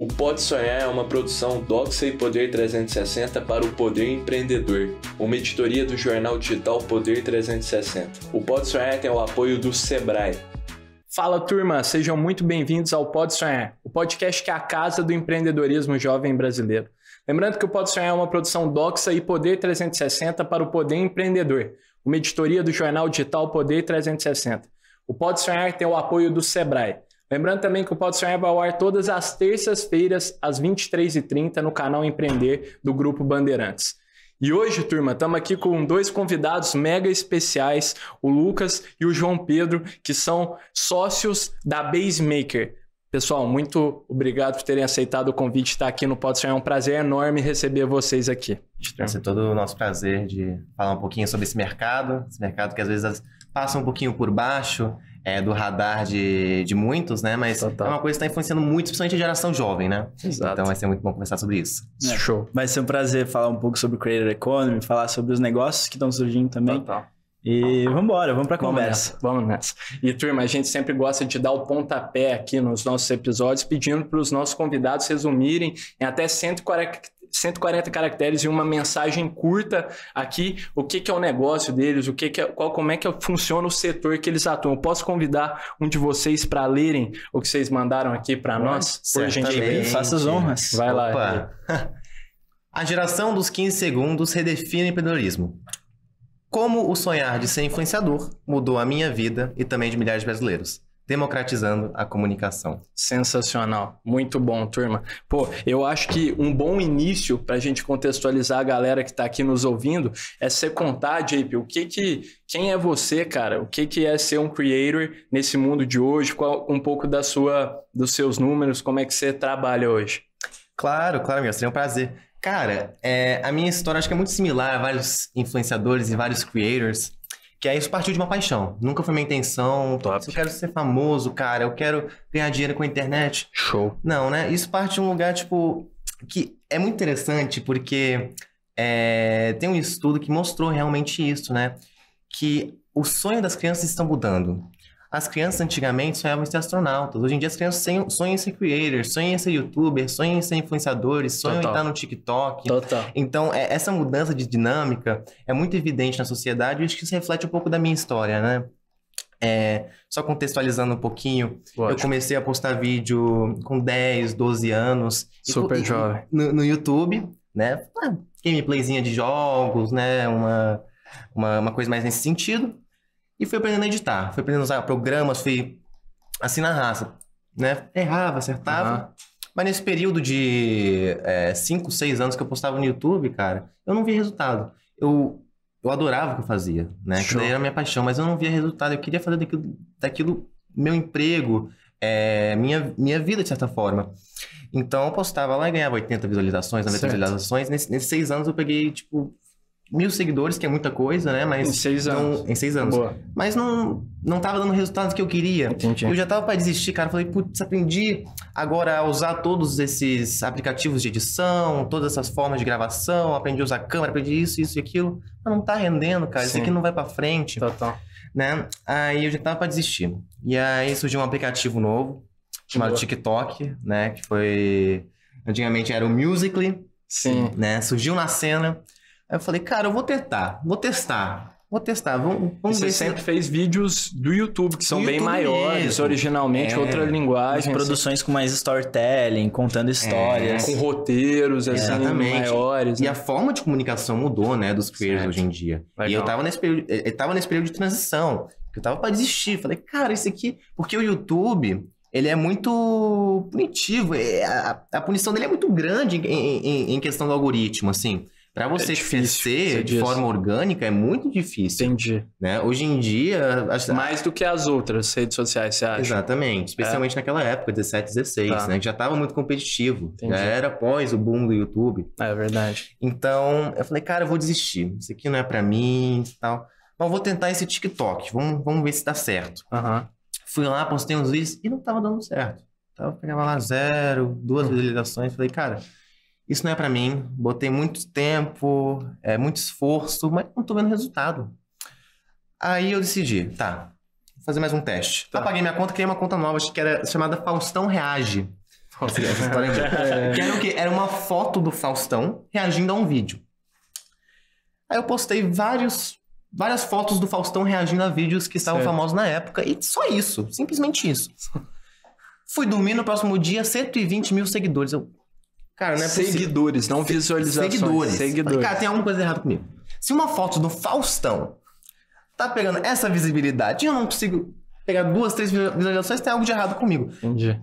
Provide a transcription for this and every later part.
O Pode Sonhar é, é uma produção Doxa e Poder 360 para o Poder Empreendedor, uma editoria do jornal digital Poder 360. O Pode Sonhar é tem o apoio do Sebrae. Fala turma, sejam muito bem-vindos ao Pode Sonhar, é, o podcast que é a casa do empreendedorismo jovem brasileiro. Lembrando que o Pode Sonhar é uma produção Doxa e Poder 360 para o Poder Empreendedor, uma editoria do jornal digital Poder 360. O Pode Sonhar tem o apoio do Sebrae. Lembrando também que o Pode Sonhar vai é ao ar todas as terças-feiras, às 23h30, no canal Empreender do Grupo Bandeirantes. E hoje, turma, estamos aqui com dois convidados mega especiais, o Lucas e o João Pedro, que são sócios da Basemaker. Pessoal, muito obrigado por terem aceitado o convite de estar aqui no Pode Sonhar. É um prazer enorme receber vocês aqui. Vai ser todo o nosso prazer de falar um pouquinho sobre esse mercado, esse mercado que às vezes passa um pouquinho por baixo, é, do radar de, de muitos, né? Mas Total. é uma coisa que está influenciando muito, principalmente a geração jovem, né? Exato. Então vai ser muito bom conversar sobre isso. É. Show. Vai ser um prazer falar um pouco sobre o Creator Economy, falar sobre os negócios que estão surgindo também. Total. E vamos embora, vamos para a conversa. Nessa, vamos nessa. E turma, a gente sempre gosta de dar o pontapé aqui nos nossos episódios, pedindo para os nossos convidados resumirem em até 140, 140 caracteres e uma mensagem curta aqui, o que, que é o negócio deles, o que, que é, qual, como é que funciona o setor que eles atuam. Eu posso convidar um de vocês para lerem o que vocês mandaram aqui para nós? Por gentileza. Faça as honras. Vai Opa. lá. A geração dos 15 segundos redefine empreendedorismo. Como o sonhar de ser influenciador mudou a minha vida e também de milhares de brasileiros democratizando a comunicação. Sensacional, muito bom, turma. Pô, eu acho que um bom início para a gente contextualizar a galera que está aqui nos ouvindo é você contar, JP, o que que, quem é você, cara? O que que é ser um creator nesse mundo de hoje? Qual um pouco da sua, dos seus números? Como é que você trabalha hoje? Claro, claro, meu, seria é um prazer. Cara, é, a minha história acho que é muito similar a vários influenciadores e vários creators. Que aí isso partiu de uma paixão. Nunca foi minha intenção. Top. Eu quero ser famoso, cara. Eu quero ganhar dinheiro com a internet. Show. Não, né? Isso parte de um lugar, tipo, que é muito interessante porque é, tem um estudo que mostrou realmente isso, né? Que o sonho das crianças estão mudando. As crianças antigamente sonhavam em ser astronautas. Hoje em dia as crianças sonham em ser creators, sonham em ser youtubers, sonham em ser influenciadores, sonham Total. em estar no TikTok. Total. Então, é, essa mudança de dinâmica é muito evidente na sociedade e acho que isso reflete um pouco da minha história, né? É, só contextualizando um pouquinho, eu comecei a postar vídeo com 10, 12 anos. Super e, jovem. No, no, YouTube, né? Gameplayzinha de jogos, né? Uma, uma, uma coisa mais nesse sentido. E fui aprendendo a editar, fui aprendendo a usar programas, fui assim na raça, né? Errava, acertava. Uhum. Mas nesse período de 5, é, 6 anos que eu postava no YouTube, cara, eu não via resultado. Eu, eu adorava o que eu fazia, né? Show. Que era a minha paixão, mas eu não via resultado. Eu queria fazer daquilo, daquilo meu emprego, é, minha, minha vida, de certa forma. Então eu postava lá e ganhava 80 visualizações, 90 certo. visualizações. Nesses 6 seis anos eu peguei, tipo, mil seguidores, que é muita coisa, né? Mas em seis não, anos. em seis anos. Boa. Mas não, não tava dando resultados que eu queria. Entendi. Eu já tava para desistir, cara. Falei, putz, aprendi agora a usar todos esses aplicativos de edição, todas essas formas de gravação, aprendi a usar câmera, aprendi isso, isso e aquilo. Mas não tá rendendo, cara. Sim. Isso aqui não vai para frente. Total. Né? Aí eu já tava para desistir. E aí surgiu um aplicativo novo, chamado Boa. TikTok, né? Que foi... Antigamente era o Musical.ly. Sim. Né? Surgiu na cena. Aí eu falei, cara, eu vou tentar, vou testar. Vou testar, vamos, vamos ver. Você sempre se... fez vídeos do YouTube, que são YouTube bem maiores, mesmo. originalmente, é. outra linguagem. As assim. produções assim. com mais storytelling, contando histórias. É. Com roteiros, é. assim, Exatamente. maiores. E né? a forma de comunicação mudou, né, dos creators hoje em dia. Legal. E eu tava, nesse período, eh, eu tava nesse período de transição, que eu tava pra desistir. Falei, cara, isso aqui. Porque o YouTube, ele é muito punitivo. Eh, a, a punição dele é muito grande em, em, em questão do algoritmo, assim. Para é você é crescer de forma orgânica é muito difícil. Entendi. Né? Hoje em dia. Mais do que as outras redes sociais, você acha? Exatamente. Especialmente é. naquela época, 17, 16, tá. né? Que já estava muito competitivo. Entendi. Já era após o boom do YouTube. É verdade. Então, eu falei, cara, eu vou desistir. Isso aqui não é para mim e tal. Mas vou tentar esse TikTok. Vamos, vamos ver se dá certo. Uhum. Fui lá, postei uns vídeos e não estava dando certo. Tava, pegava lá zero, duas hum. visualizações. Falei, cara isso não é para mim, botei muito tempo, é, muito esforço, mas não tô vendo resultado. Aí eu decidi, tá, vou fazer mais um teste. Tá. Apaguei minha conta, criei uma conta nova, acho que era chamada Faustão Reage. Nossa, essa é que era o quê? Era uma foto do Faustão reagindo a um vídeo. Aí eu postei vários, várias fotos do Faustão reagindo a vídeos que estavam certo. famosos na época. E só isso, simplesmente isso. Fui dormir no próximo dia, 120 mil seguidores. Eu, Cara, não é Seguidores, não visualizações. Seguidores. Seguidores. Cara, tem alguma coisa errada comigo. Se uma foto do Faustão tá pegando essa visibilidade eu não consigo pegar duas, três visualizações, tem algo de errado comigo. Entendi.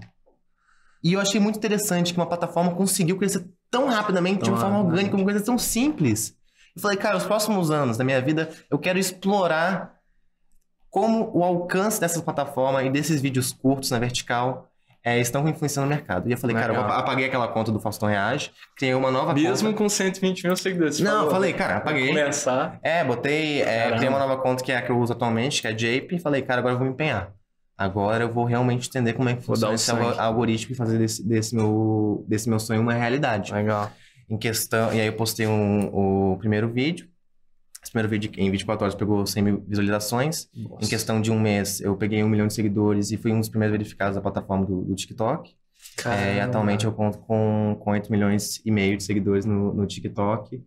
E eu achei muito interessante que uma plataforma conseguiu crescer tão rapidamente, de uma forma orgânica, uma coisa tão simples. Eu falei, cara, os próximos anos da minha vida, eu quero explorar como o alcance dessa plataforma e desses vídeos curtos na vertical é, estão influenciando o mercado. E eu falei, Legal. cara, eu apaguei aquela conta do Faustão Reage, criei uma nova Mesmo conta. Mesmo com 120 mil seguidores. Não, falou, falei, cara, né? apaguei. Começar. É, botei, é, criei uma nova conta que é a que eu uso atualmente, que é Jape, e falei, cara, agora eu vou me empenhar. Agora eu vou realmente entender como é que funciona um esse sangue. algoritmo e fazer desse, desse, meu, desse meu sonho uma realidade. Legal. Em questão, e aí eu postei um, o primeiro vídeo, esse primeiro vídeo, em 24 horas, pegou 100 mil visualizações. Nossa. Em questão de um mês, eu peguei um milhão de seguidores e fui um dos primeiros verificados da plataforma do, do TikTok. É, e atualmente eu conto com, com 8 milhões e meio de seguidores no, no TikTok.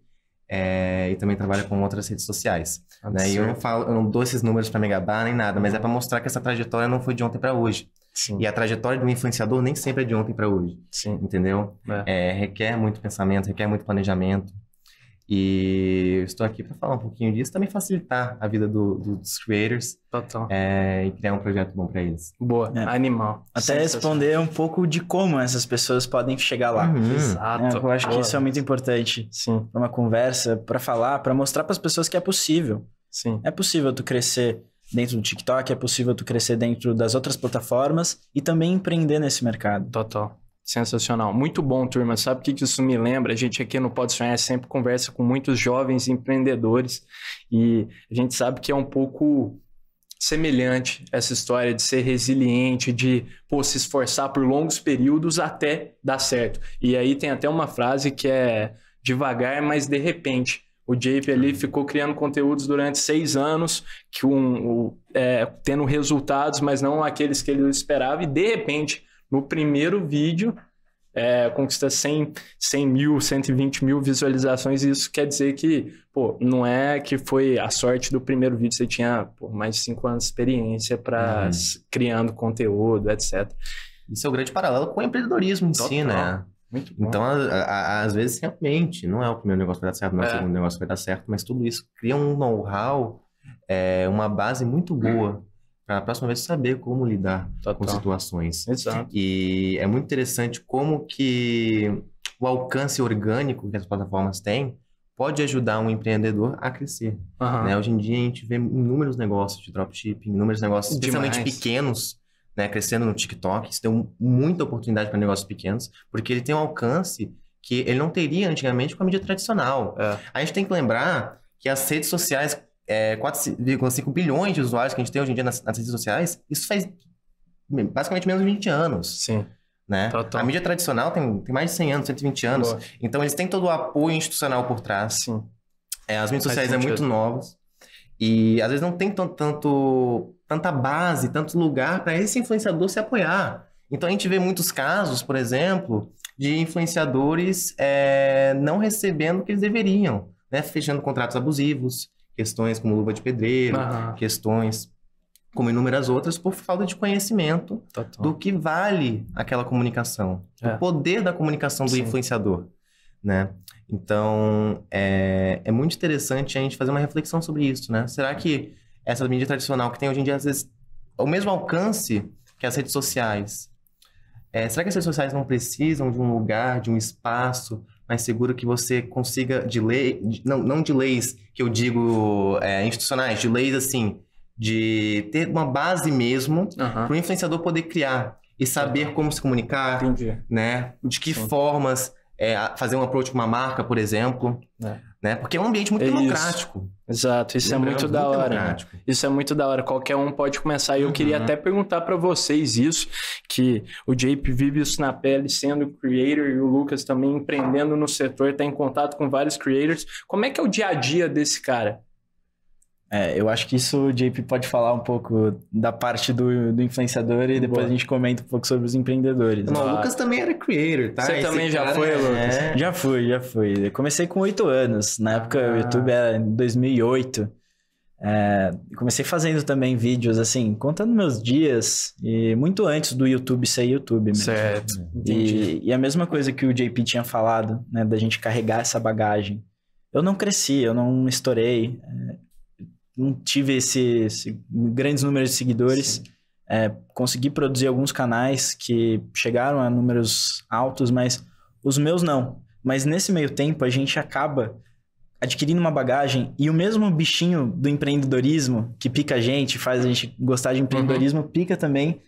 É, e também trabalha com outras redes sociais. Né? E eu não falo, eu não dou esses números para me gabar nem nada, mas é para mostrar que essa trajetória não foi de ontem para hoje. Sim. E a trajetória do influenciador nem sempre é de ontem para hoje. Sim. Entendeu? É. É, requer muito pensamento, requer muito planejamento. E estou aqui para falar um pouquinho disso, também facilitar a vida do, do, dos creators. Total. É, e criar um projeto bom para eles. Boa, é. animal. Até responder um pouco de como essas pessoas podem chegar lá. Uhum. Exato. É, eu acho Boa. que isso é muito importante. Sim. Para uma conversa, para falar, para mostrar para as pessoas que é possível. Sim. É possível tu crescer dentro do TikTok, é possível tu crescer dentro das outras plataformas e também empreender nesse mercado. Total. Sensacional. Muito bom, turma. Sabe o que isso me lembra? A gente aqui no Pode Sonhar sempre conversa com muitos jovens empreendedores e a gente sabe que é um pouco semelhante essa história de ser resiliente, de pô, se esforçar por longos períodos até dar certo. E aí tem até uma frase que é devagar, mas de repente. O JP ali ficou criando conteúdos durante seis anos, que um, um é, tendo resultados, mas não aqueles que ele esperava, e de repente no primeiro vídeo, é, conquista 100, 100 mil, 120 mil visualizações, e isso quer dizer que, pô, não é que foi a sorte do primeiro vídeo, você tinha pô, mais de 5 anos de experiência para uhum. criando conteúdo, etc. Isso é o um grande paralelo com o empreendedorismo em Total. si, né? Muito bom. Então, às vezes, realmente, não é o primeiro negócio que vai dar certo, não é, é o segundo negócio que vai dar certo, mas tudo isso cria um know-how, é, uma base muito boa para a próxima vez saber como lidar Total. Tá, com tá. situações. Exato. E é muito interessante como que o alcance orgânico que as plataformas têm pode ajudar um empreendedor a crescer. Uhum. Né? Hoje em dia a gente vê inúmeros negócios de dropshipping, inúmeros negócios, Demais. especialmente pequenos, né? crescendo no TikTok. Isso deu muita oportunidade para negócios pequenos, porque ele tem um alcance que ele não teria antigamente com a mídia tradicional. É. A gente tem que lembrar que as redes sociais é, 4,5 bilhões de usuários que a gente tem hoje em dia nas, nas redes sociais, isso faz basicamente menos de 20 anos. Sim. Né? A mídia tradicional tem, tem, mais de 100 anos, 120 anos. Boa. Então, eles têm todo o apoio institucional por trás. Sim. É, as mídias sociais são é muito novas. E, às vezes, não tem tanto, tanto tanta base, tanto lugar para esse influenciador se apoiar. Então, a gente vê muitos casos, por exemplo, de influenciadores é, não recebendo o que eles deveriam. Né? Fechando contratos abusivos, questões como luva de pedreiro, uhum. questões como inúmeras outras, por falta de conhecimento tá Total. do que vale aquela comunicação, é. poder da comunicação do Sim. influenciador, né? Então, é, é muito interessante a gente fazer uma reflexão sobre isso, né? Será que essa mídia tradicional que tem hoje em dia, às vezes, o mesmo alcance que as redes sociais, é, será que as redes sociais não precisam de um lugar, de um espaço mais seguro que você consiga de lei, não, não de leis que eu digo é, institucionais, de leis assim, de ter uma base mesmo uhum. para o influenciador poder criar e saber uhum. como se comunicar, Entendi. né? De que Sim. formas é, fazer um approach com uma marca, por exemplo. É. Né? Porque é um ambiente muito é isso. democrático. Exato, isso é muito é da hora. Né? Isso é muito da hora. Qualquer um pode começar. E eu uhum. queria até perguntar para vocês isso, que o Jape vive isso na pele, sendo creator, e o Lucas também empreendendo no setor, está em contato com vários creators. Como é que é o dia a dia desse cara? É, eu acho que isso o JP pode falar um pouco da parte do, do influenciador e depois a gente comenta um pouco sobre os empreendedores. Não, o Lucas também era creator, tá? Você Esse também já foi, é... Lucas? Já fui, já fui. Eu comecei com oito anos. Na época ah. o YouTube era em 2008. É, comecei fazendo também vídeos, assim, contando meus dias, e muito antes do YouTube ser YouTube mesmo. Certo. E, e, a mesma coisa que o JP tinha falado, né, da gente carregar essa bagagem. Eu não cresci, eu não estourei. É, não tive esse, esse grandes números de seguidores. É, consegui produzir alguns canais que chegaram a números altos, mas os meus não. Mas nesse meio tempo a gente acaba adquirindo uma bagagem e o mesmo bichinho do empreendedorismo que pica a gente, faz a gente gostar de empreendedorismo, uhum. pica também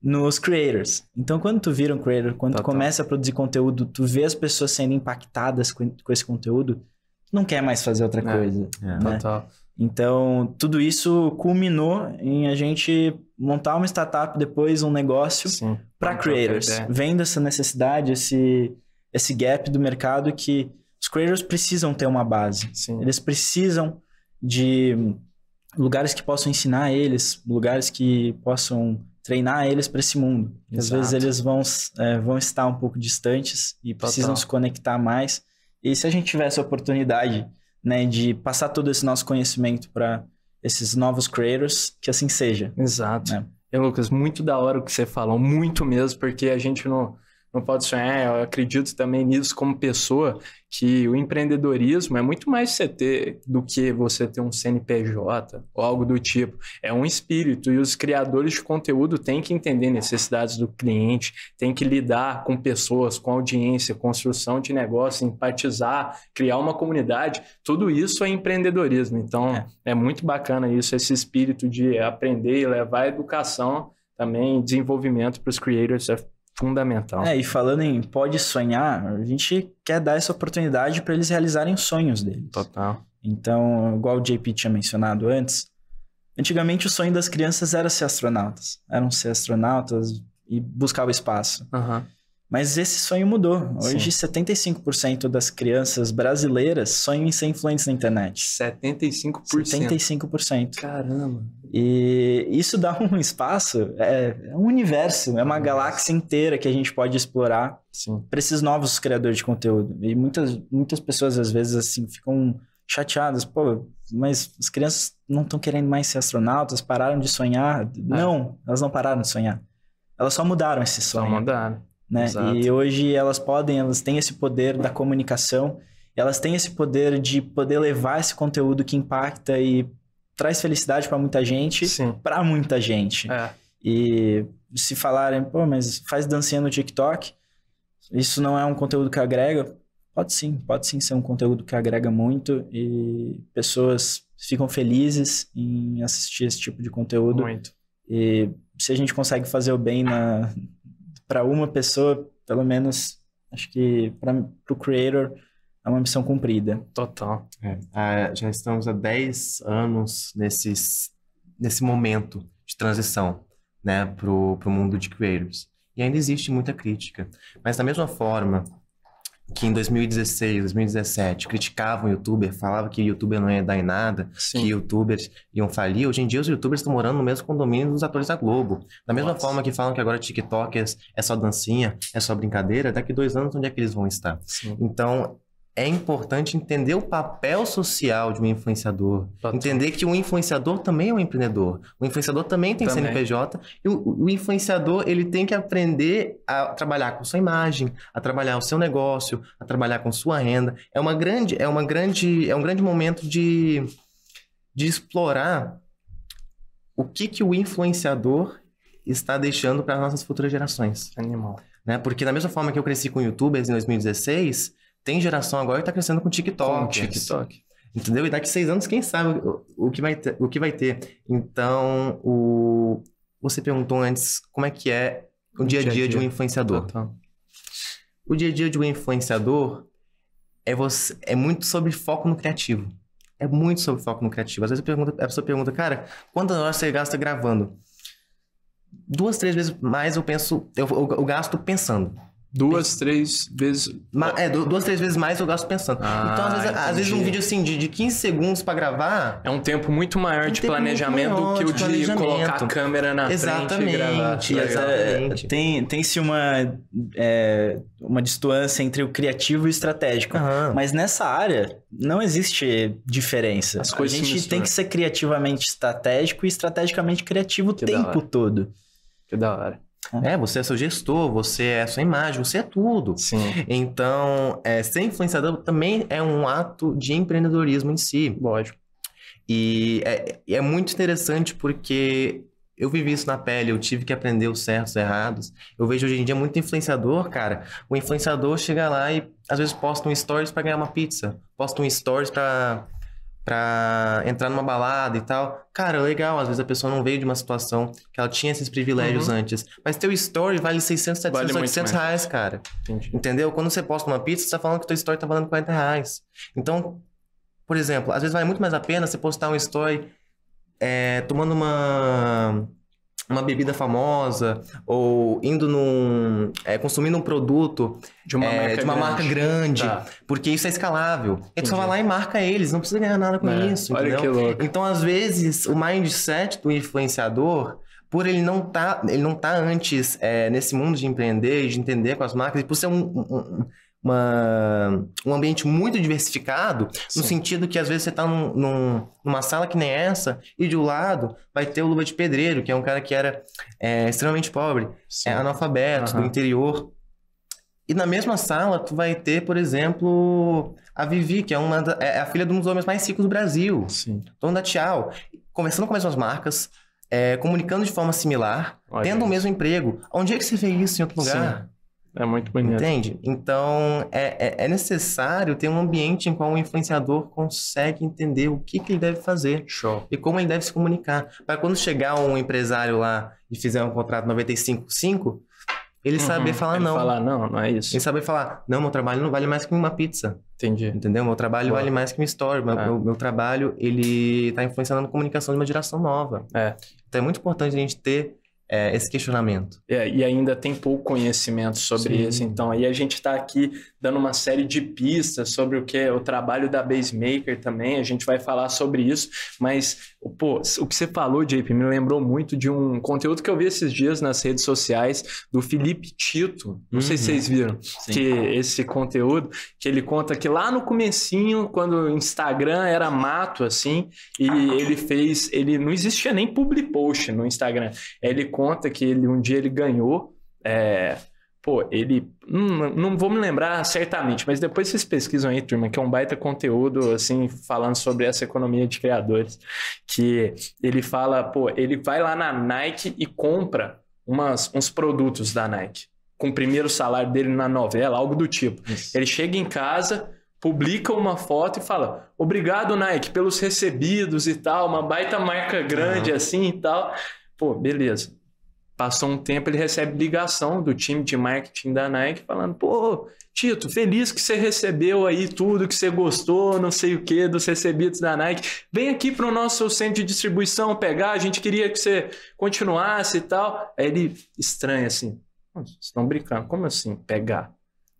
nos creators. Então, quando tu vira um creator, quando tá, tu começa tá. a produzir conteúdo, tu vê as pessoas sendo impactadas com, com esse conteúdo, tu não quer mais fazer outra é, coisa. É. Né? Total. Tá, então, tudo isso culminou em a gente montar uma startup depois, um negócio para então, creators, vendo essa necessidade, esse, esse gap do mercado que os creators precisam ter uma base. Sim. Eles precisam de lugares que possam ensinar eles, lugares que possam treinar eles para esse mundo. Às vezes eles vão, é, vão estar um pouco distantes e Total. precisam se conectar mais. E se a gente tivesse a oportunidade né? De passar todo esse nosso conhecimento para esses novos creators, que assim seja. Exato. Né? E, Lucas, muito da hora o que você falou, muito mesmo, porque a gente não, não pode sonhar, eu acredito também nisso como pessoa, que o empreendedorismo é muito mais você ter do que você ter um CNPJ ou algo do tipo. É um espírito e os criadores de conteúdo têm que entender necessidades do cliente, têm que lidar com pessoas, com audiência, construção de negócio, empatizar, criar uma comunidade. Tudo isso é empreendedorismo. Então, é, é muito bacana isso, esse espírito de aprender e levar a educação também desenvolvimento para os creators Fundamental. É, e falando em pode sonhar, a gente quer dar essa oportunidade para eles realizarem os sonhos deles. Total. Então, igual o JP tinha mencionado antes, antigamente o sonho das crianças era ser astronautas. Eram ser astronautas e buscar o espaço. Uhum. Mas esse sonho mudou. Hoje, Sim. 75% das crianças brasileiras sonham em ser influentes na internet. 75%? 75%. Caramba! E isso dá um espaço, é, é um universo, é uma Nossa. Uhum. galáxia inteira que a gente pode explorar para esses novos criadores de conteúdo. E muitas, muitas pessoas, às vezes, assim, ficam chateadas. Pô, mas as crianças não estão querendo mais ser astronautas, pararam de sonhar. É. Não, elas não pararam de sonhar. Elas só mudaram esse sonho. Só mudaram. Né? Exato. E hoje elas podem, elas têm esse poder da comunicação, elas têm esse poder de poder levar esse conteúdo que impacta e traz felicidade para muita gente, para muita gente. É. E se falarem, pô, mas faz dancinha no TikTok, isso não é um conteúdo que agrega? Pode sim, pode sim ser um conteúdo que agrega muito e pessoas ficam felizes em assistir esse tipo de conteúdo. Muito. E se a gente consegue fazer o bem na, para uma pessoa, pelo menos, acho que para o creator é uma missão cumprida. Total. É. Ah, já estamos há 10 anos nesses, nesse momento de transição né, para o mundo de creators. E ainda existe muita crítica. Mas, da mesma forma que em 2016, 2017 criticavam o youtuber, falavam que o youtuber não ia dar em nada, Sim. que youtubers iam falir. Hoje em dia os youtubers estão morando no mesmo condomínio dos atores da Globo. Da mesma Nossa. forma que falam que agora TikTokers é só dancinha, é só brincadeira, daqui dois anos onde é que eles vão estar? Sim. Então é importante entender o papel social de um influenciador. Entender que um influenciador também é um empreendedor. O influenciador também tem também. CNPJ. E o, o, influenciador, ele tem que aprender a trabalhar com sua imagem, a trabalhar o seu negócio, a trabalhar com sua renda. É uma grande, é uma grande, é um grande momento de, de explorar o que que o influenciador está deixando para as nossas futuras gerações. Animal. Né? Porque da mesma forma que eu cresci com youtubers em 2016, tem geração agora que tá crescendo com TikTok. Com TikTok. Entendeu? E daqui seis anos, quem sabe o, que, vai ter, o que vai ter. Então, o, você perguntou antes como é que é o, dia a dia, dia, de um influenciador. tá. O dia a dia de um influenciador é, você, é muito sobre foco no criativo. É muito sobre foco no criativo. Às vezes pergunto, a pessoa pergunta, cara, quantas horas você gasta gravando? Duas, três vezes mais eu penso, eu, eu, eu gasto pensando. Duas, três vezes. Ma é, duas, três vezes mais eu gasto pensando. Ah, então, às vezes, às vezes, um vídeo assim de, de 15 segundos para gravar. É um tempo muito maior um de planejamento maior do que o de, de colocar a câmera na exatamente, frente e gravar. exatamente. É, tem, tem-se uma, é, uma distância entre o criativo e o estratégico. Uhum. Mas nessa área não existe diferença. As a coisas a gente tem que ser criativamente estratégico e estrategicamente criativo o tempo todo. Que da hora é né? Você é seu gestor, você é sua imagem, você é tudo. Sim. Então, é, ser influenciador também é um ato de empreendedorismo em si. Lógico. E é, é muito interessante porque eu vivi isso na pele, eu tive que aprender os certos e errados. Eu vejo hoje em dia muito influenciador, cara. O influenciador chega lá e às vezes posta um stories para ganhar uma pizza, posta um stories para para entrar numa balada e tal. Cara, legal, às vezes a pessoa não veio de uma situação que ela tinha esses privilégios uhum. antes. Mas teu story vale 600, 700, vale 800 reais, cara. Entendi. Entendeu? Quando você posta uma pizza, você tá falando que teu story tá valendo 40 reais. Então, por exemplo, às vezes vale muito mais a pena você postar um story é, tomando uma uma bebida famosa ou indo num é, consumindo um produto de uma é, marca, de uma grande. marca grande, tá. porque isso é escalável. E tu só vai lá e marca eles, não precisa ganhar nada com é. isso, Olha entendeu? Que louco. Então, às vezes, o mindset do influenciador por ele não tá, ele não tá antes é, nesse mundo de empreender, de entender com as marcas, e por ser um, um, um uma, um ambiente muito diversificado, Sim. no sentido que às vezes você está num, num, numa sala que nem essa, e de um lado vai ter o Luva de Pedreiro, que é um cara que era é, extremamente pobre, é analfabeto, uhum. do interior. E na mesma sala, tu vai ter, por exemplo, a Vivi, que é, uma da, é, é a filha de um dos homens mais ricos do Brasil, Sim. dono da Tchau, conversando com as mesmas marcas, é, comunicando de forma similar, Olha tendo isso. o mesmo emprego. Onde é que você vê isso em outro lugar? Sim. É muito bonito. Entende? Então, é, é, é necessário ter um ambiente em qual o influenciador consegue entender o que, que ele deve fazer Show. e como ele deve se comunicar. Para quando chegar um empresário lá e fizer um contrato 95.5, ele uhum, saber falar ele não. falar não, não é isso. Ele saber falar, não, meu trabalho não vale mais que uma pizza. Entendi. Entendeu? Meu trabalho Boa. vale mais que uma história. Meu, é. meu, meu, trabalho, ele está influenciando a comunicação de uma geração nova. É. Então é muito importante a gente ter é, esse questionamento. É, e ainda tem pouco conhecimento sobre Sim. isso, então. E a gente está aqui dando uma série de pistas sobre o que é o trabalho da Basemaker também. A gente vai falar sobre isso, mas pô, o que você falou, JP, me lembrou muito de um conteúdo que eu vi esses dias nas redes sociais do Felipe Tito. Não uhum. sei se uhum. vocês viram Sim. que esse conteúdo que ele conta que lá no comecinho, quando o Instagram era mato assim, e ah. ele fez, ele não existia nem public post no Instagram. Ele conta que ele um dia ele ganhou é, Pô, ele. Hum, não vou me lembrar certamente, mas depois vocês pesquisam aí, turma, que é um baita conteúdo, assim, falando sobre essa economia de criadores. Que ele fala, pô, ele vai lá na Nike e compra umas, uns produtos da Nike, com o primeiro salário dele na novela, algo do tipo. Isso. Ele chega em casa, publica uma foto e fala: Obrigado, Nike, pelos recebidos e tal, uma baita marca grande uhum. assim e tal. Pô, beleza. Passou um tempo, ele recebe ligação do time de marketing da Nike falando: pô, Tito, feliz que você recebeu aí tudo que você gostou, não sei o que, dos recebidos da Nike. Vem aqui para o nosso centro de distribuição pegar, a gente queria que você continuasse e tal. Aí ele estranha assim: estão brincando, como assim pegar?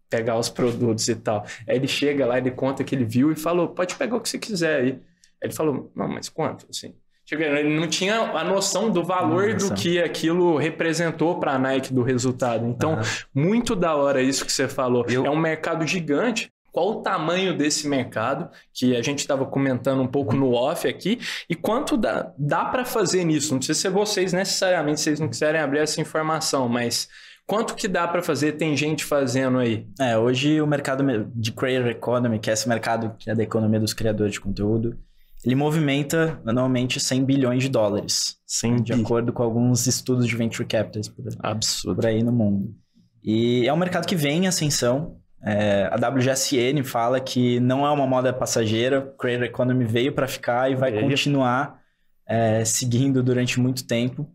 Pegar os produtos e tal. Aí ele chega lá, ele conta que ele viu e falou: pode pegar o que você quiser aí. Aí ele falou: não, mas quanto? Assim, ele não tinha a noção do valor noção. do que aquilo representou para a Nike do resultado. Então, uhum. muito da hora isso que você falou. Eu... É um mercado gigante. Qual o tamanho desse mercado que a gente estava comentando um pouco no off aqui e quanto dá, dá para fazer nisso? Não sei se vocês necessariamente vocês não quiserem abrir essa informação, mas Quanto que dá para fazer? Tem gente fazendo aí. É, hoje o mercado de Creator Economy, que é esse mercado que é da economia dos criadores de conteúdo, ele movimenta anualmente 100 bilhões de dólares. 100 de bi. acordo com alguns estudos de venture capitals por, Absurdo. por aí no mundo. E é um mercado que vem em ascensão. É, a WGSN fala que não é uma moda passageira, o Creator Economy veio para ficar e vai continuar é, seguindo durante muito tempo.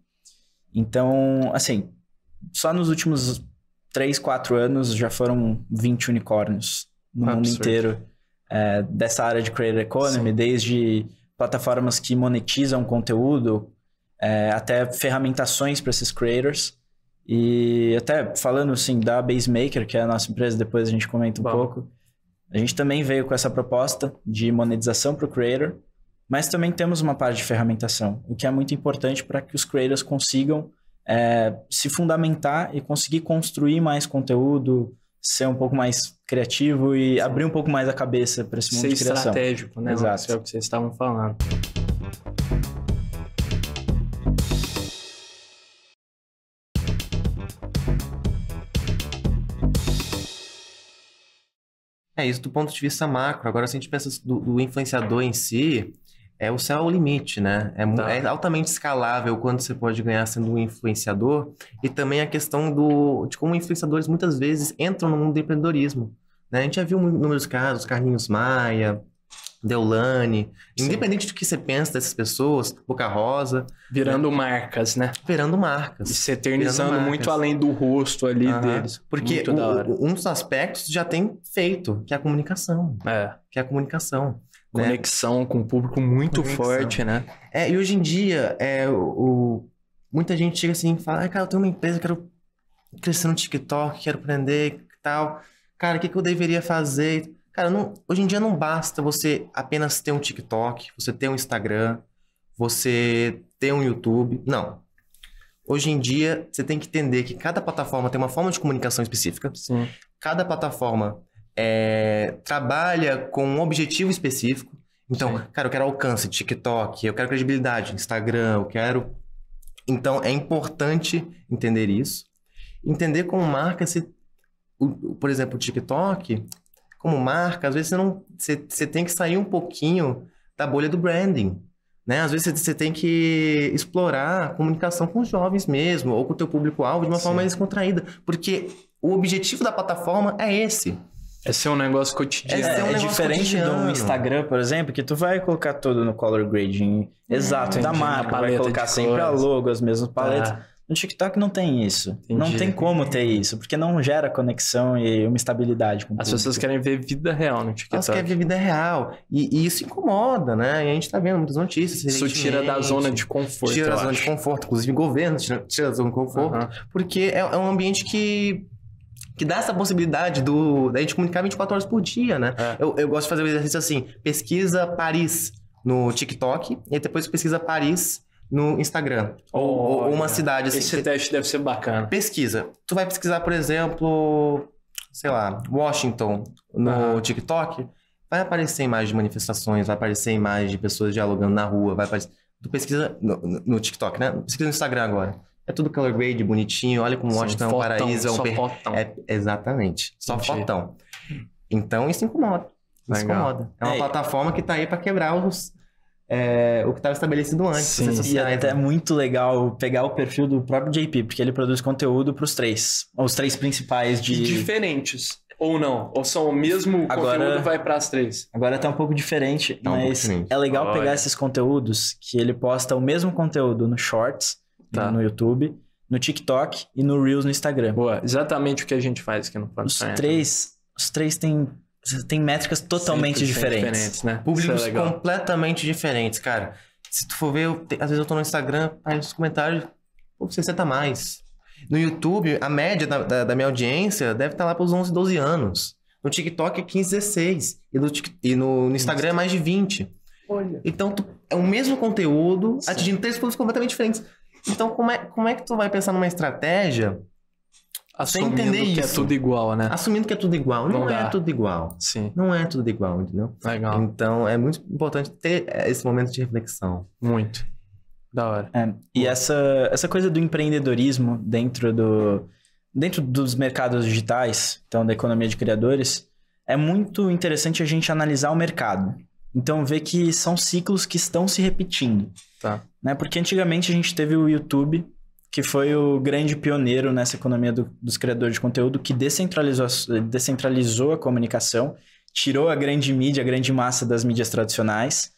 Então, assim, só nos últimos 3, 4 anos já foram 20 unicórnios no Absurdo. mundo inteiro é, dessa área de creator economy, Sim. desde plataformas que monetizam conteúdo é, até ferramentações para esses creators. E até falando assim da Basemaker, que é a nossa empresa, depois a gente comenta um Bom. pouco. A gente também veio com essa proposta de monetização para o creator, mas também temos uma parte de ferramentação, o que é muito importante para que os creators consigam é, se fundamentar e conseguir construir mais conteúdo, ser um pouco mais criativo e Sim. abrir um pouco mais a cabeça para esse mundo ser de criação. Ser estratégico, né? Exato. É o que vocês estavam falando. É isso do ponto de vista macro. Agora, se a gente pensa do, do influenciador em si, é o céu é o limite, né? É, tá. é, altamente escalável quanto você pode ganhar sendo um influenciador e também a questão do de como influenciadores muitas vezes entram no mundo do empreendedorismo. Né? A gente já viu inúmeros casos, Carlinhos Maia, Deulane. independente do que você pensa dessas pessoas, Boca Rosa. Virando né? marcas, né? Virando marcas. E se eternizando muito além do rosto ali deles. Porque o, um dos aspectos já tem feito, que é a comunicação. É. Que é a comunicação. Né? Conexão né? com o público muito Conexão. forte, né? É, e hoje em dia, é, o, o muita gente chega assim e fala: ah, cara, eu tenho uma empresa, quero crescer no TikTok, quero aprender tal. Cara, o que, que eu deveria fazer? Cara, não, hoje em dia não basta você apenas ter um TikTok, você ter um Instagram, você ter um YouTube. Não. Hoje em dia, você tem que entender que cada plataforma tem uma forma de comunicação específica. Sim. Cada plataforma é, trabalha com um objetivo específico. Então, Sim. cara, eu quero alcance, TikTok, eu quero credibilidade, Instagram, eu quero. Então, é importante entender isso. Entender como marca se. Por exemplo, o TikTok, como marca, às vezes você não. Você, você tem que sair um pouquinho da bolha do branding. Né? Às vezes você tem que explorar a comunicação com os jovens mesmo, ou com o teu público-alvo de uma Sim. forma mais contraída, porque o objetivo da plataforma é esse. É ser um negócio cotidiano. É, é, um negócio diferente cotidiano. do Instagram, por exemplo, que tu vai colocar tudo no color grading é, exato da marca, vai colocar sempre cores. a logo, as mesmas tá. paletas. Tá. No TikTok não tem isso. Entendi. Não tem como ter isso, porque não gera conexão e uma estabilidade com As público. pessoas querem ver vida real no TikTok. Elas querem ver vida real. E, e, isso incomoda, né? E a gente tá vendo muitas notícias. Isso tira da zona de conforto. Tira da zona acho. de conforto. Inclusive, governo tira, tira da zona de conforto. Uhum. Porque é, é um ambiente que que dá essa possibilidade do, da gente comunicar 24 horas por dia, né? É. Eu, eu gosto de fazer um exercício assim: pesquisa Paris no TikTok e depois pesquisa Paris no Instagram. Oh, ou, ou, uma cidade assim. Esse teste deve ser bacana. Pesquisa. Tu vai pesquisar, por exemplo, sei lá, Washington no TikTok. Vai aparecer imagem de manifestações, vai aparecer imagem de pessoas dialogando na rua, vai aparecer. Tu pesquisa no, no TikTok, né? Pesquisa no Instagram agora é tudo color grade, bonitinho. Olha como o Washington é um paraíso. É um só per... fotão. É, exatamente. Só Entendi. fotão. Então, isso incomoda. Isso incomoda. É uma é. plataforma que está aí para quebrar os, é, o que estava estabelecido antes. Sim, e é né? muito legal pegar o perfil do próprio JP, porque ele produz conteúdo para os três, os três principais de... Diferentes, ou não? Ou são o mesmo agora, conteúdo vai para as três? Agora tá um pouco diferente, tá mas um pouco diferente. é legal Olha. pegar esses conteúdos que ele posta o mesmo conteúdo no Shorts, tá. no YouTube, no TikTok e no Reels no Instagram. Boa, exatamente o que a gente faz aqui no Podcast. Os três, os três têm têm métricas totalmente diferentes. diferentes né? Públicos é completamente diferentes, cara. Se tu for ver, eu, às vezes eu tô no Instagram, aí nos comentários, pô, 60 mais. No YouTube, a média da, da, da minha audiência deve estar tá lá pros 11, 12 anos. No TikTok é 15, 16. E no, e no, no Instagram é mais de 20. Olha. Então, tu, é o mesmo conteúdo, Sim. atingindo três públicos completamente diferentes. Então, como é, como é que tu vai pensar numa estratégia Assumindo sem entender que é isso? é tudo igual, né? Assumindo que é tudo igual. Não, Não é tudo igual. Sim. Não é tudo igual, entendeu? Legal. Então, é muito importante ter eh, esse momento de reflexão. Muito. Da hora. É, e essa, essa coisa do empreendedorismo dentro, do, dentro dos mercados digitais, então da economia de criadores, é muito interessante a gente analisar o mercado. Então vê que são ciclos que estão se repetindo. Tá. Né? Porque antigamente a gente teve o YouTube, que foi o grande pioneiro nessa economia do, dos criadores de conteúdo, que descentralizou, descentralizou a comunicação, tirou a grande mídia, a grande massa das mídias tradicionais